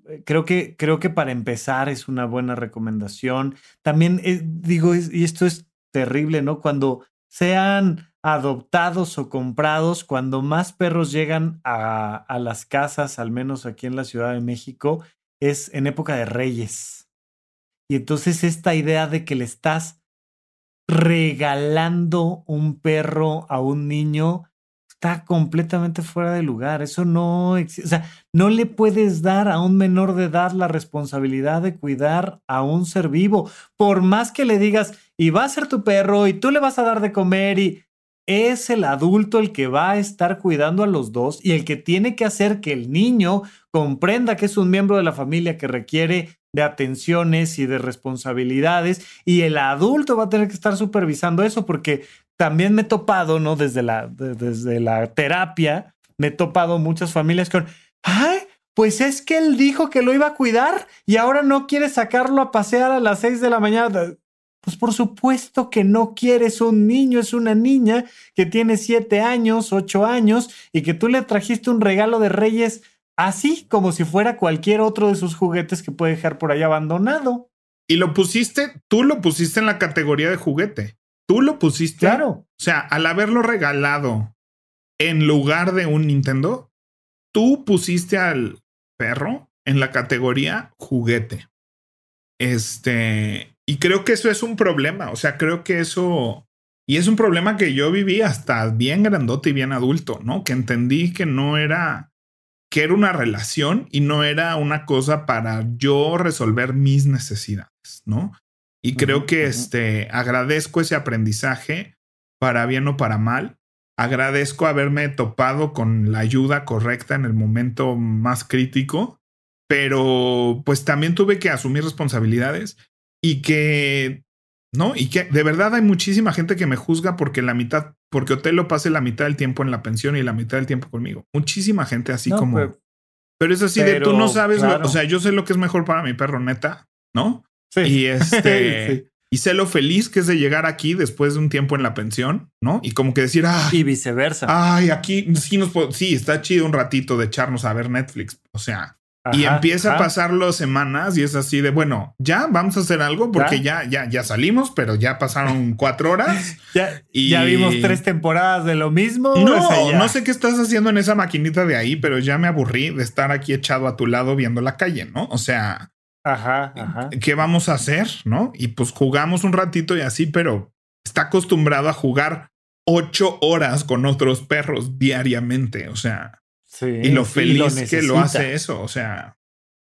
eh, creo que, creo que para empezar es una buena recomendación. También eh, digo, y esto es terrible, ¿no? Cuando sean adoptados o comprados, cuando más perros llegan a, a, las casas, al menos aquí en la Ciudad de México, es en época de reyes. Y entonces esta idea de que le estás regalando un perro a un niño está completamente fuera de lugar. Eso no existe. O sea, no le puedes dar a un menor de edad la responsabilidad de cuidar a un ser vivo. Por más que le digas, y va a ser tu perro, y tú le vas a dar de comer, y es el adulto el que va a estar cuidando a los dos y el que tiene que hacer que el niño comprenda que es un miembro de la familia que requiere de atenciones y de responsabilidades y el adulto va a tener que estar supervisando eso porque también me he topado, ¿no? Desde la, desde la terapia, me he topado muchas familias con, ay, pues es que él dijo que lo iba a cuidar y ahora no quiere sacarlo a pasear a las seis de la mañana. Pues por supuesto que no quieres un niño, es una niña que tiene siete años, ocho años y que tú le trajiste un regalo de reyes así como si fuera cualquier otro de sus juguetes que puede dejar por ahí abandonado. Y lo pusiste, tú lo pusiste en la categoría de juguete. Tú lo pusiste. Claro. O sea, al haberlo regalado en lugar de un Nintendo, tú pusiste al perro en la categoría juguete. Este, y creo que eso es un problema. O sea, creo que eso. Y es un problema que yo viví hasta bien grandote y bien adulto, ¿no? Que entendí que no era, que era una relación y no era una cosa para yo resolver mis necesidades, ¿no? Y creo que este, agradezco ese aprendizaje, para bien o para mal. Agradezco haberme topado con la ayuda correcta en el momento más crítico, pero pues también tuve que asumir responsabilidades y que, ¿no? Y que de verdad hay muchísima gente que me juzga porque la mitad, porque Otelo pase la mitad del tiempo en la pensión y la mitad del tiempo conmigo. Muchísima gente así como... Pues, pero, es así de tú no sabes, o sea, yo sé lo que es mejor para mi perro neta, ¿no? Y este. Y sé lo feliz que es de llegar aquí después de un tiempo en la pensión, ¿no? Y como que decir, ah. Y viceversa. Ay, aquí sí nos Sí, está chido un ratito de echarnos a ver Netflix. O sea, y empieza a pasar las semanas y es así de bueno, ya vamos a hacer algo porque ¿Ya? ya, ya, salimos, pero ya pasaron cuatro horas. ya, ya vimos tres temporadas de lo mismo. No, no sé qué estás haciendo en esa maquinita de ahí, pero ya me aburrí de estar aquí echado a tu lado viendo la calle, ¿no? O sea, Ajá, ajá. ¿Qué vamos a hacer? ¿No? Y pues jugamos un ratito y así, pero está acostumbrado a jugar ocho horas con otros perros diariamente. O sea, sí, y lo feliz que lo hace eso. O sea.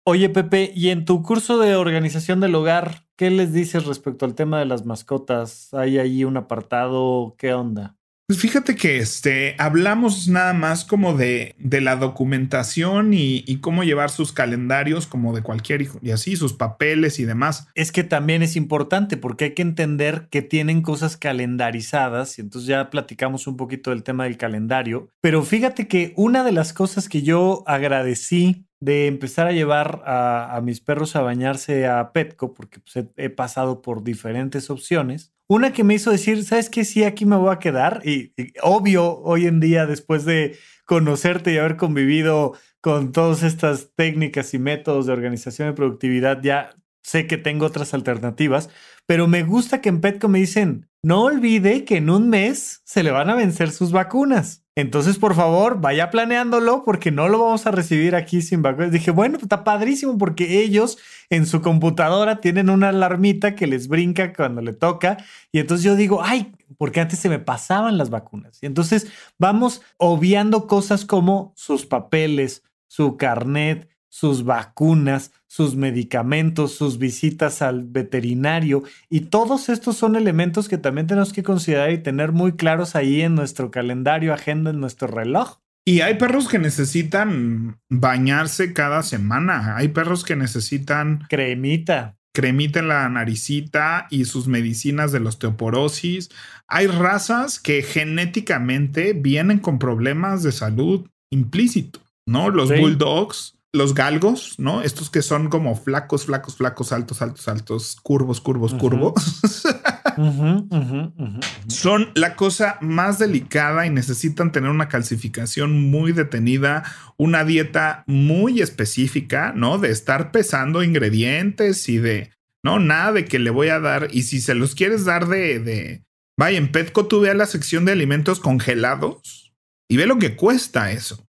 Oye, Pepe, y en tu curso de organización del hogar, ¿qué les dices respecto al tema de las mascotas? ¿Hay ahí un apartado? ¿Qué onda? Pues fíjate que este, hablamos nada más como de, de la documentación y, cómo llevar sus calendarios como de cualquier hijo y así, sus papeles y demás. Es que también es importante porque hay que entender que tienen cosas calendarizadas y entonces ya platicamos un poquito del tema del calendario, pero fíjate que una de las cosas que yo agradecí de empezar a llevar a, mis perros a bañarse a Petco, porque pues, he, pasado por diferentes opciones. Una que me hizo decir, ¿sabes qué? Sí, aquí me voy a quedar. Y, obvio, hoy en día, después de conocerte y haber convivido con todas estas técnicas y métodos de organización y productividad, ya sé que tengo otras alternativas, pero me gusta que en Petco me dicen, no olvide que en un mes se le van a vencer sus vacunas. Entonces, por favor, vaya planeándolo porque no lo vamos a recibir aquí sin vacunas. Dije, bueno, pues, está padrísimo porque ellos en su computadora tienen una alarmita que les brinca cuando le toca. Y entonces yo digo, ay, porque antes se me pasaban las vacunas. Y entonces vamos obviando cosas como sus papeles, su carnet, sus vacunas sus medicamentos, sus visitas al veterinario y todos estos son elementos que también tenemos que considerar y tener muy claros ahí en nuestro calendario, agenda, en nuestro reloj. Y hay perros que necesitan bañarse cada semana, hay perros que necesitan cremita. Cremita en la naricita y sus medicinas de la osteoporosis. Hay razas que genéticamente vienen con problemas de salud implícito, ¿no? Los bulldogs los galgos, ¿no? Estos que son como flacos, flacos, flacos, altos, altos, altos, curvos, curvos, curvos. son la cosa más delicada y necesitan tener una calcificación muy detenida, una dieta muy específica, ¿no? De estar pesando ingredientes y de, no, nada de que le voy a dar. Y si se los quieres dar de, de, vaya, en Petco tú ve a la sección de alimentos congelados y ve lo que cuesta eso.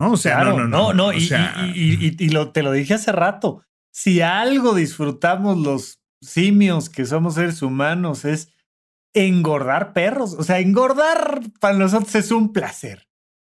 No, o sea, no, no, no. Y, lo, te lo dije hace rato. Si algo disfrutamos los simios que somos seres humanos es engordar perros. O sea, engordar para nosotros es un placer.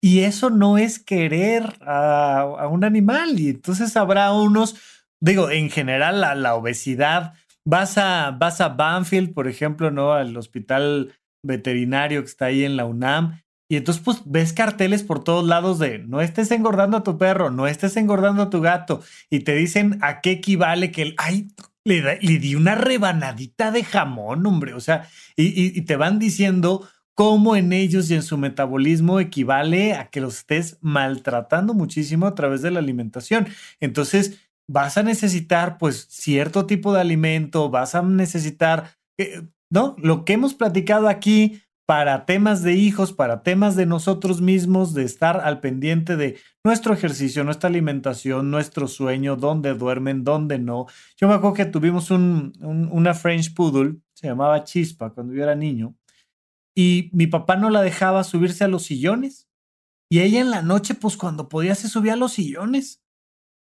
Y eso no es querer a, un animal. Y entonces habrá unos, digo, en general la, la obesidad. Vas a, vas a Banfield, por ejemplo, ¿no? Al hospital veterinario que está ahí en la UNAM y entonces pues ves carteles por todos lados de no estés engordando a tu perro, no estés engordando a tu gato y te dicen a qué equivale que el, ay, le, di una rebanadita de jamón, hombre, o sea, y, te van diciendo cómo en ellos y en su metabolismo equivale a que los estés maltratando muchísimo a través de la alimentación. Entonces vas a necesitar pues cierto tipo de alimento, vas a necesitar, eh, ¿no? Lo que hemos platicado aquí para temas de hijos, para temas de nosotros mismos, de estar al pendiente de nuestro ejercicio, nuestra alimentación, nuestro sueño, dónde duermen, dónde no. Yo me acuerdo que tuvimos una French Poodle, se llamaba Chispa cuando yo era niño, y mi papá no la dejaba subirse a los sillones. Y ella en la noche, pues cuando podía, se subía a los sillones.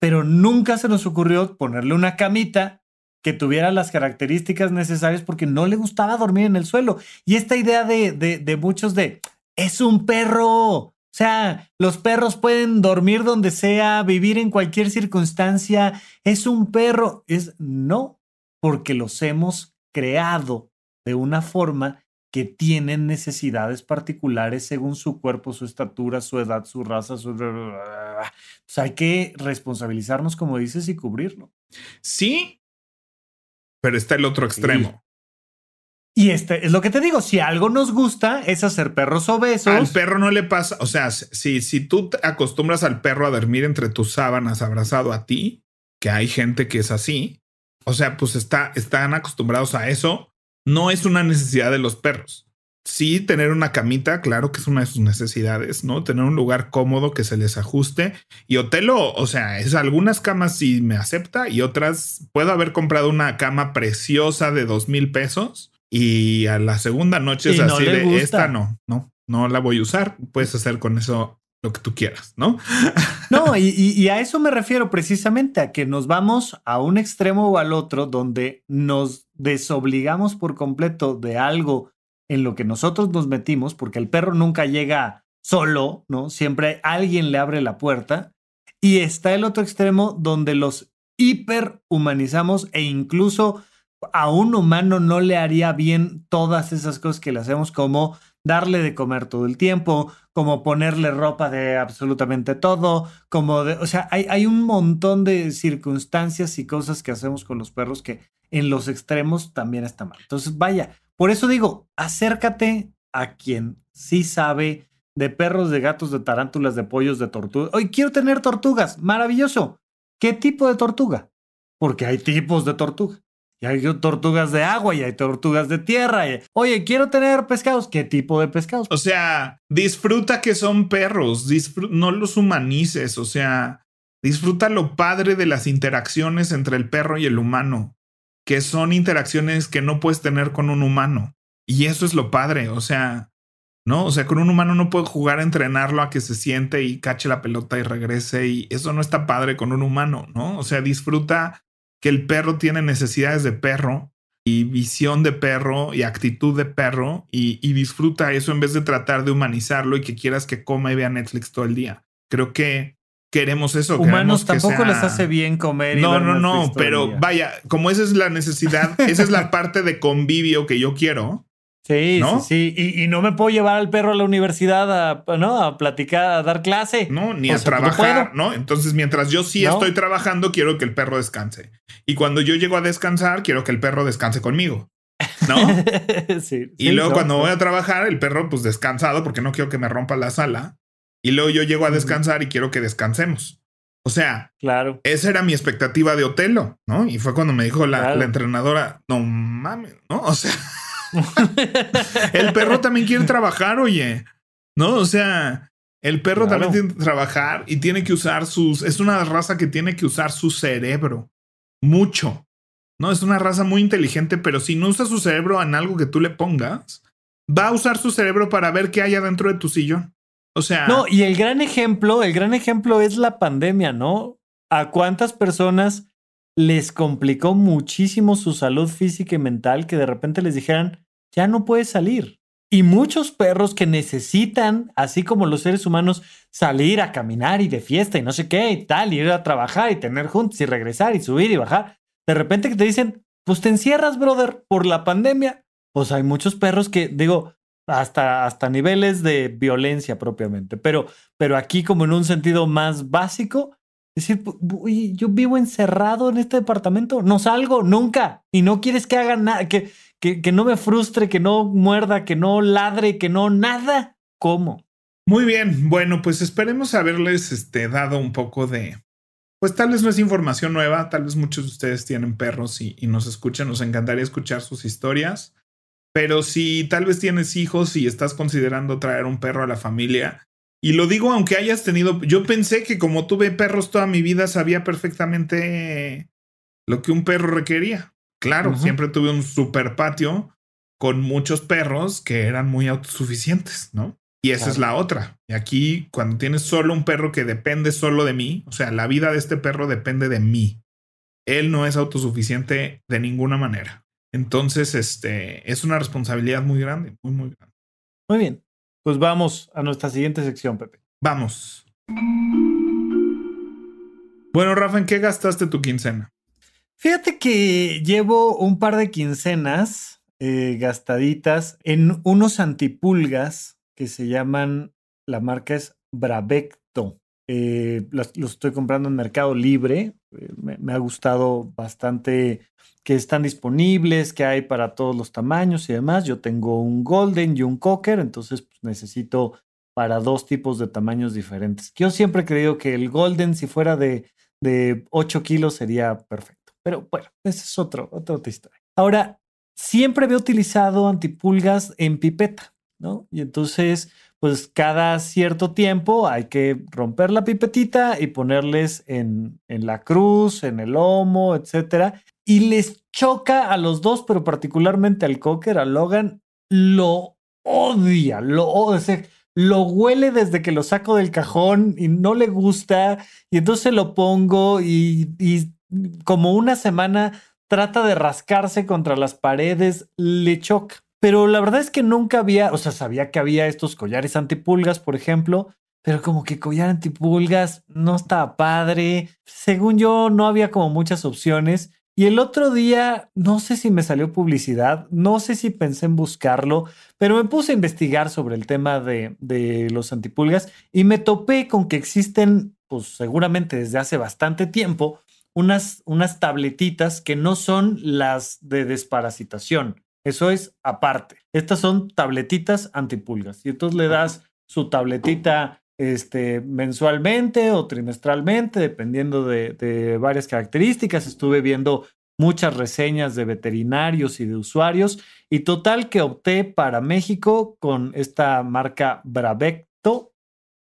Pero nunca se nos ocurrió ponerle una camita que tuviera las características necesarias porque no le gustaba dormir en el suelo. Y esta idea de, muchos de, es un perro, o sea, los perros pueden dormir donde sea, vivir en cualquier circunstancia. Es un perro. Es no, porque los hemos creado de una forma que tienen necesidades particulares según su cuerpo, su estatura, su edad, su raza, su... sea hay que responsabilizarnos, como dices, y cubrirlo. Sí, pero está el otro extremo. Y este es lo que te digo, si algo nos gusta es hacer perros obesos. Al perro no le pasa, o sea, si, si tú te acostumbras al perro a dormir entre tus sábanas abrazado a ti, que hay gente que es así, o sea, pues está, están acostumbrados a eso, no es una necesidad de los perros sí, tener una camita, claro que es una de sus necesidades, ¿no? Tener un lugar cómodo que se les ajuste. Y Otelo, o sea, es algunas camas sí me acepta y otras puedo haber comprado una cama preciosa de dos mil pesos y a la segunda noche es así de esta no, no, no la voy a usar. Puedes hacer con eso lo que tú quieras, ¿no? No, y, a eso me refiero precisamente, a que nos vamos a un extremo o al otro donde nos desobligamos por completo de algo en lo que nosotros nos metimos, porque el perro nunca llega solo, ¿no? Siempre alguien le abre la puerta. Y está el otro extremo donde los hiperhumanizamos e incluso a un humano no le haría bien todas esas cosas que le hacemos, como darle de comer todo el tiempo, como ponerle ropa de absolutamente todo, como de, o sea, hay, hay un montón de circunstancias y cosas que hacemos con los perros que en los extremos también está mal. Entonces, vaya, por eso digo, acércate a quien sí sabe de perros, de gatos, de tarántulas, de pollos, de tortugas. Hoy quiero tener tortugas, maravilloso. ¿Qué tipo de tortuga? Porque hay tipos de tortuga. Y hay tortugas de agua y hay tortugas de tierra. Oye, quiero tener pescados. ¿Qué tipo de pescados? O sea, disfruta que son perros, no los humanices, o sea, disfruta lo padre de las interacciones entre el perro y el humano que son interacciones que no puedes tener con un humano. Y eso es lo padre, o sea, ¿no? O sea, con un humano no puedo jugar entrenarlo a que se siente y cache la pelota y regrese y eso no está padre con un humano, ¿no? O sea, disfruta que el perro tiene necesidades de perro y visión de perro y actitud de perro y, y disfruta eso en vez de tratar de humanizarlo y que quieras que coma y vea Netflix todo el día. Creo que queremos eso. Humanos tampoco les hace bien comer. Y no, no, no, pero vaya, como esa es la necesidad, esa es la parte de convivio que yo quiero. Sí, sí, Y, no me puedo llevar al perro a la universidad a, platicar, a dar clase. No, ni a pues trabajar, no, Entonces, mientras yo sí estoy trabajando, quiero que el perro descanse. Y cuando yo llego a descansar, quiero que el perro descanse conmigo. ¿No? sí, y luego cuando voy a trabajar, el perro pues descansado porque no quiero que me rompa la sala y luego yo llego a descansar y quiero que descansemos. O sea, claro. esa era mi expectativa de Otelo, ¿no? Y fue cuando me dijo la, entrenadora, no mames, ¿no? O sea, el perro también quiere trabajar, oye, ¿no? O sea, el perro también tiene que trabajar y tiene que usar sus, es una raza que tiene que usar su cerebro mucho, ¿no? Es una raza muy inteligente, pero si no usa su cerebro en algo que tú le pongas, va a usar su cerebro para ver qué hay adentro de tu sillón sea. No, y el gran ejemplo, el gran ejemplo es la pandemia, ¿no? ¿A cuántas personas les complicó muchísimo su salud física y mental que de repente les dijeran, ya no puedes salir? Y muchos perros que necesitan, así como los seres humanos, salir a caminar y de fiesta y no sé qué y tal, ir a trabajar y tener juntos y regresar y subir y bajar, de repente que te dicen, pues te encierras, brother, por la pandemia. Pues hay muchos perros que, digo, hasta, hasta niveles de violencia propiamente. Pero, pero aquí como en un sentido más básico, decir, yo vivo encerrado en este departamento, no salgo nunca y no quieres que haga nada, que, que, que no me frustre, que no muerda, que no ladre, que no nada. ¿Cómo? Muy bien, bueno, pues esperemos haberles este, dado un poco de, pues tal vez no es información nueva, tal vez muchos de ustedes tienen perros y, y nos escuchan, nos encantaría escuchar sus historias. Pero si tal vez tienes hijos y estás considerando traer un perro a la familia, y lo digo aunque hayas tenido, yo pensé que como tuve perros toda mi vida sabía perfectamente lo que un perro requería. Claro, siempre tuve un super patio con muchos perros que eran muy autosuficientes, ¿no? Y esa es la otra. Y aquí, cuando tienes solo un perro que depende solo de mí, o sea, la vida de este perro depende de mí. Él no es autosuficiente de ninguna manera. Entonces, este, es una responsabilidad muy grande, muy, muy grande. Muy bien. Pues vamos a nuestra siguiente sección, Pepe. Vamos. Bueno, Rafa, ¿en qué gastaste tu quincena? Fíjate que llevo un par de quincenas eh, gastaditas en unos antipulgas que se llaman, la marca es Bravecto. Eh, los, estoy comprando en Mercado Libre. Eh, me, ha gustado bastante que están disponibles, que hay para todos los tamaños y demás. Yo tengo un golden y un cocker, entonces pues, necesito para dos tipos de tamaños diferentes. Yo siempre he creído que el golden, si fuera de, de 8 kilos, sería perfecto. Pero bueno, esa es otro, otra historia. Ahora, siempre había utilizado antipulgas en pipeta, ¿no? Y entonces, pues cada cierto tiempo hay que romper la pipetita y ponerles en, la cruz, en el lomo, etcétera. Y les choca a los dos, pero particularmente al Cocker, a Logan, lo odia, lo odia lo huele desde que lo saco del cajón y no le gusta, y entonces lo pongo y, y, como una semana trata de rascarse contra las paredes, le choca. Pero la verdad es que nunca había, o sea, sabía que había estos collares antipulgas, por ejemplo, pero como que collar antipulgas no estaba padre. Según yo, no había como muchas opciones. Y el otro día, no sé si me salió publicidad, no sé si pensé en buscarlo, pero me puse a investigar sobre el tema de, de los antipulgas y me topé con que existen, pues seguramente desde hace bastante tiempo, unas, unas tabletitas que no son las de desparasitación. Eso es aparte. Estas son tabletitas antipulgas. Y entonces le das su tabletita este, mensualmente o trimestralmente, dependiendo de, de varias características. Estuve viendo muchas reseñas de veterinarios y de usuarios. Y total que opté para México con esta marca Bravecto.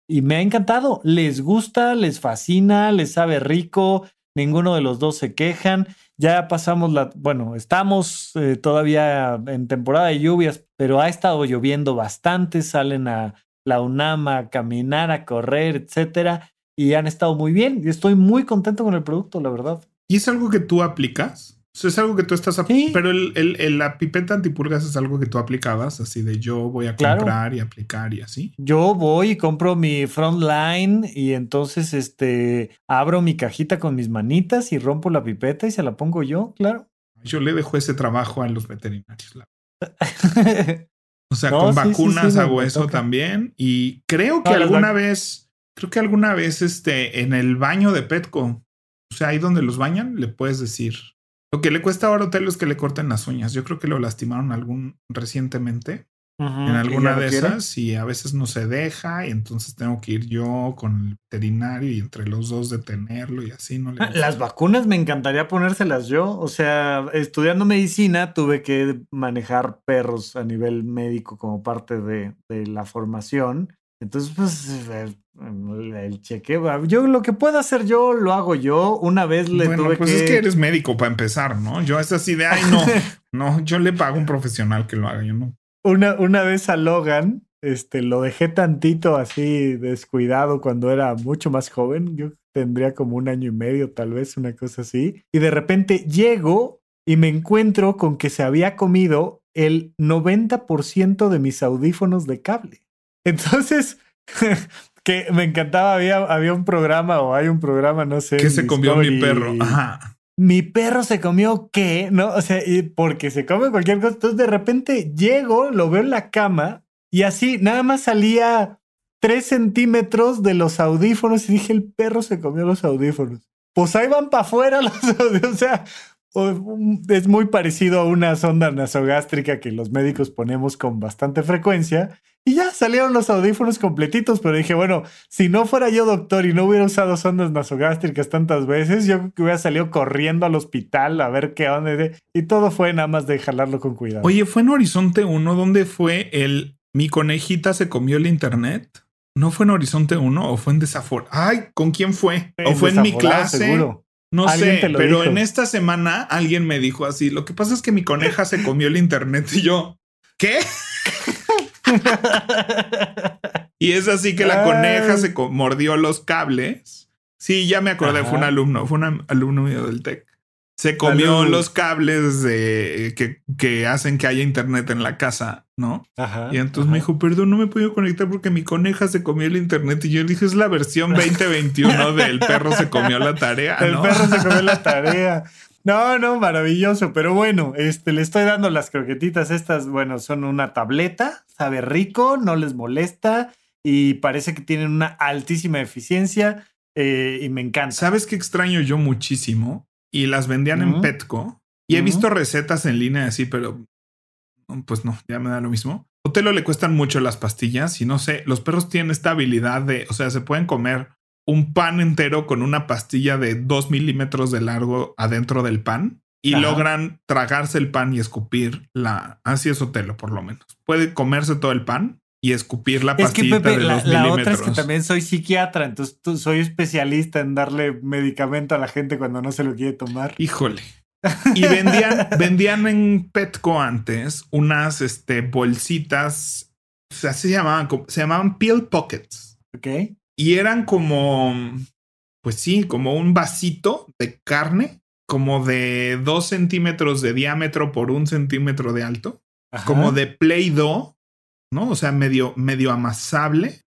Y me ha encantado. Les gusta, les fascina, les sabe rico. Ninguno de los dos se quejan. Ya pasamos la, bueno, estamos eh, todavía en temporada de lluvias, pero ha estado lloviendo bastante, salen a la UNAM a caminar, a correr, etcétera, y han estado muy bien. Estoy muy contento con el producto, la verdad. ¿Y es algo que tú aplicas? es algo que tú estás... Pero el, la pipeta antipulgas es algo que tú aplicabas, así de yo voy a comprar y aplicar y así. Yo voy y compro mi frontline y entonces este, abro mi cajita con mis manitas y rompo la pipeta y se la pongo yo, claro. Yo le dejo ese trabajo a los veterinarios. o sea, con vacunas hago eso también. Y creo que alguna vez, creo que alguna vez este, en el baño de Petco, o sea, ahí donde los bañan, le puedes decir lo que le cuesta ahora a hotel es que le corten las uñas. Yo creo que lo lastimaron algún recientemente en alguna de esas y a veces no se deja y entonces tengo que ir yo con el veterinario y entre los dos detenerlo y así no le ah, Las vacunas me encantaría ponérselas yo, o sea, estudiando medicina tuve que manejar perros a nivel médico como parte de la formación entonces, pues, el, chequeo, yo lo que pueda hacer yo, lo hago yo. Una vez le bueno, pues es que eres médico para empezar, ¿no? Yo es así de, ay, no, no, yo le pago a un profesional que lo haga, yo no. Una, una vez a Logan, este, lo dejé tantito así descuidado cuando era mucho más joven. Yo tendría como un año y medio, tal vez, una cosa así. Y de repente llego y me encuentro con que se había comido el 90% de mis audífonos de cable. Entonces, que me encantaba, había, había un programa o hay un programa, no sé. ¿Qué se comió mi perro? Ajá. Mi perro se comió qué, ¿no? O sea, porque se come cualquier cosa. Entonces, de repente llego, lo veo en la cama y así, nada más salía tres centímetros de los audífonos y dije, el perro se comió los audífonos. Pues ahí van para afuera los audífonos. O sea, mm, es muy parecido a una sonda nasogástrica que los médicos ponemos con bastante frecuencia y ya salieron los audífonos completitos, pero dije, bueno, si no fuera yo doctor y no hubiera usado sondas nasogástricas tantas veces, yo hubiera salido corriendo al hospital a ver qué onda. Y todo fue nada más de jalarlo con cuidado. Oye, fue en Horizonte 1 donde fue el mi conejita se comió el internet. ¿No fue en Horizonte 1 o fue en Desafor? Ay, ¿con quién fue? ¿O fue en mi clase? No sé, pero en esta semana alguien me dijo así, lo que pasa es que mi coneja se comió el internet y yo, ¿qué? y es así que la coneja se mordió los cables. Sí, ya me acordé, fue un alumno, fue un alumno mío del TEC. Se comió los cables de, que, que, hacen que haya internet en la casa, ¿no? y entonces me dijo, perdón, no me he conectar porque mi coneja se comió el internet. Y yo le dije, es la versión 2021 del perro se comió la tarea. El perro se comió la tarea. No, no, maravilloso, pero bueno, este, le estoy dando las croquetitas estas, bueno, son una tableta, sabe rico, no les molesta y parece que tienen una altísima eficiencia eh, y me encanta. ¿Sabes qué extraño yo muchísimo? Y las vendían en Petco y he visto recetas en línea así, pero mm, pues no, ya me da lo mismo. Otelo le cuestan mucho las pastillas y no sé, los perros tienen esta habilidad de, o sea, se pueden comer un pan entero con una pastilla de 2 milímetros de largo adentro del pan y logran tragarse el pan y escupir la. Así ah, es Otelo, por lo menos. Puede comerse todo el pan y escupir la pastilla de la, la otra es que también soy psiquiatra, entonces soy especialista en darle medicamento a la gente cuando no se lo quiere tomar. Híjole. Y vendían, vendían en Petco antes unas este, bolsitas, se llamaban, se llamaban peel pockets. Ok y eran como, pues sí, como un vasito de carne, como de dos centímetros de diámetro por un centímetro de alto, como de play ¿no? O sea, medio, medio amasable.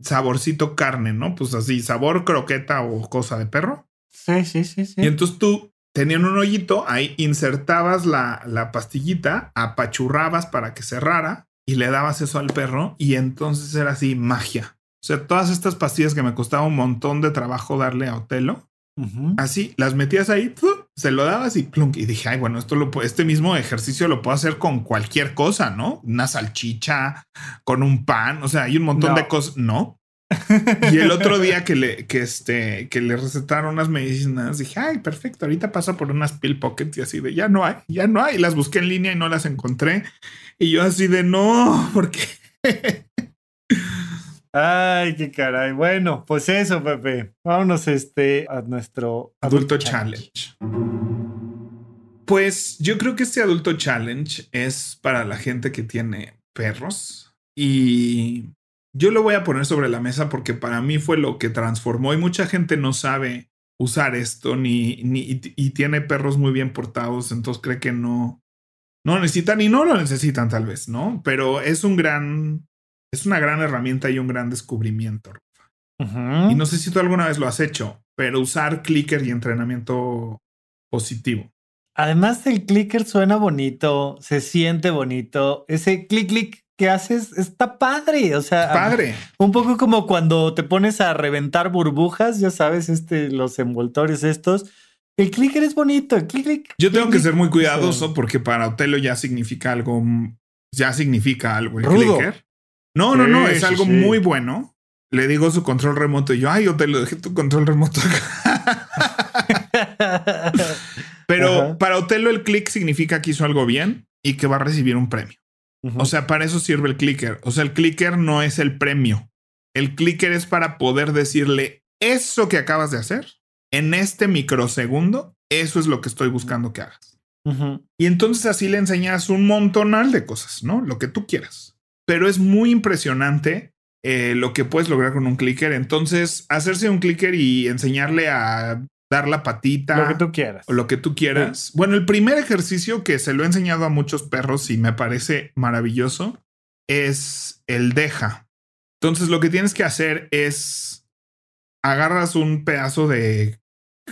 Saborcito carne, ¿no? Pues así, sabor croqueta o cosa de perro. Sí, sí, sí, sí. Y entonces tú tenían un hoyito, ahí insertabas la pastillita, apachurrabas para que cerrara y le dabas eso al perro y entonces era así magia. O sea, todas estas pastillas que me costaba un montón de trabajo darle a Otelo, así las metías ahí, se lo dabas y plunk. Y dije, ay, bueno, esto lo, este mismo ejercicio lo puedo hacer con cualquier cosa, ¿no? Una salchicha, con un pan, o sea, hay un montón de cosas, ¿no? y el otro día que le, que este, que le recetaron unas medicinas, dije, ay, perfecto, ahorita paso por unas pill pockets y así de, ya no hay, ya no hay. Las busqué en línea y no las encontré. Y yo así de, no, porque Ay, qué caray. Bueno, pues eso, Pepe. Vámonos este, a nuestro Adulto, challenge. Pues yo creo que este Adulto Challenge es para la gente que tiene perros y yo lo voy a poner sobre la mesa porque para mí fue lo que transformó y mucha gente no sabe usar esto ni, y, tiene perros muy bien portados, entonces cree que no no necesitan y no lo necesitan tal vez, ¿no? Pero es un gran es una gran herramienta y un gran descubrimiento. Y no sé si tú alguna vez lo has hecho, pero usar clicker y entrenamiento positivo. Además el clicker suena bonito, se siente bonito. Ese clic clic que haces está padre, o sea, padre. Un poco como cuando te pones a reventar burbujas, ya sabes, este los envoltores estos. El clicker es bonito, el clic clic. Yo tengo que ser muy cuidadoso porque para Otelo ya significa algo ya significa algo clicker. No, no, no, es algo muy bueno. Le digo su control remoto y yo, ay, yo te dejé tu control remoto acá. Pero para Otelo el click significa que hizo algo bien y que va a recibir un premio. O sea, para eso sirve el clicker. O sea, el clicker no es el premio. El clicker es para poder decirle eso que acabas de hacer en este microsegundo. Eso es lo que estoy buscando que hagas. Y entonces así le enseñas un montonal de cosas, ¿no? Lo que tú quieras pero es muy impresionante eh, lo que puedes lograr con un clicker. Entonces, hacerse un clicker y enseñarle a dar la patita. Lo que tú quieras. O lo que tú quieras. Bueno, el primer ejercicio que se lo he enseñado a muchos perros y me parece maravilloso es el deja. Entonces, lo que tienes que hacer es agarras un pedazo de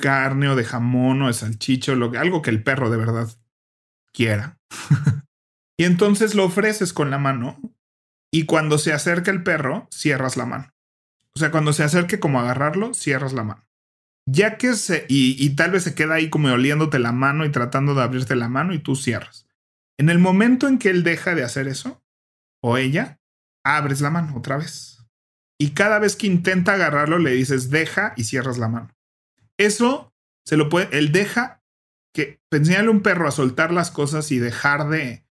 carne o de jamón o de salchicho, algo que el perro de verdad quiera. y entonces lo ofreces con la mano y cuando se acerca el perro, cierras la mano. O sea, cuando se acerque como agarrarlo, cierras la mano. Ya que se... Y, tal vez se queda ahí como oliéndote la mano y tratando de abrirte la mano y tú cierras. En el momento en que él deja de hacer eso, o ella, abres la mano otra vez. Y cada vez que intenta agarrarlo, le dices deja y cierras la mano. Eso se lo puede. Él deja que. Pues, Enseñale a un perro a soltar las cosas y dejar de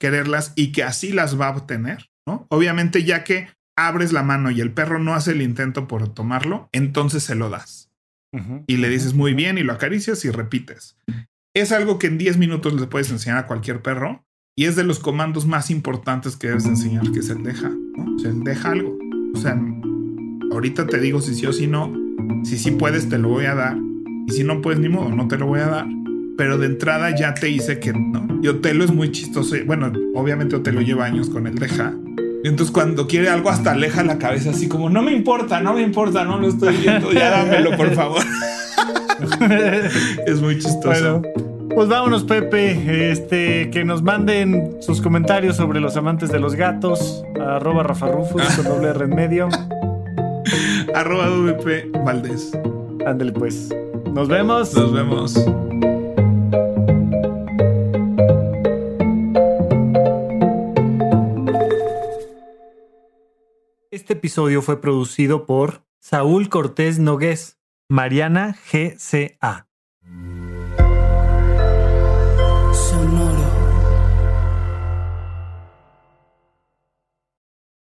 quererlas y que así las va a obtener. Obviamente ya que abres la mano y el perro no hace el intento por tomarlo, entonces se lo das. Y le dices muy bien y lo acaricias y repites. Es algo que en 10 minutos le puedes enseñar a cualquier perro y es de los comandos más importantes que debes enseñar, que se deja, ¿no? Se deja algo. O sea, ahorita te digo si sí o si no, si sí puedes te lo voy a dar y si no puedes ni modo, no te lo voy a dar pero de entrada ya te hice que no. Y Otelo es muy chistoso. Bueno, obviamente Otelo lleva años con el deja. Entonces cuando quiere algo hasta aleja la cabeza así como, no me importa, no me importa, no lo estoy viendo, ya dámelo por favor. es muy chistoso. Bueno. Pues vámonos, Pepe. Este, que nos manden sus comentarios sobre los amantes de los gatos. arroba Rafa Rufus con doble R en medio. arroba WP Valdés. Ándale pues. Nos vemos. Nos vemos. Este episodio fue producido por Saúl Cortés Nogués, Mariana GCA.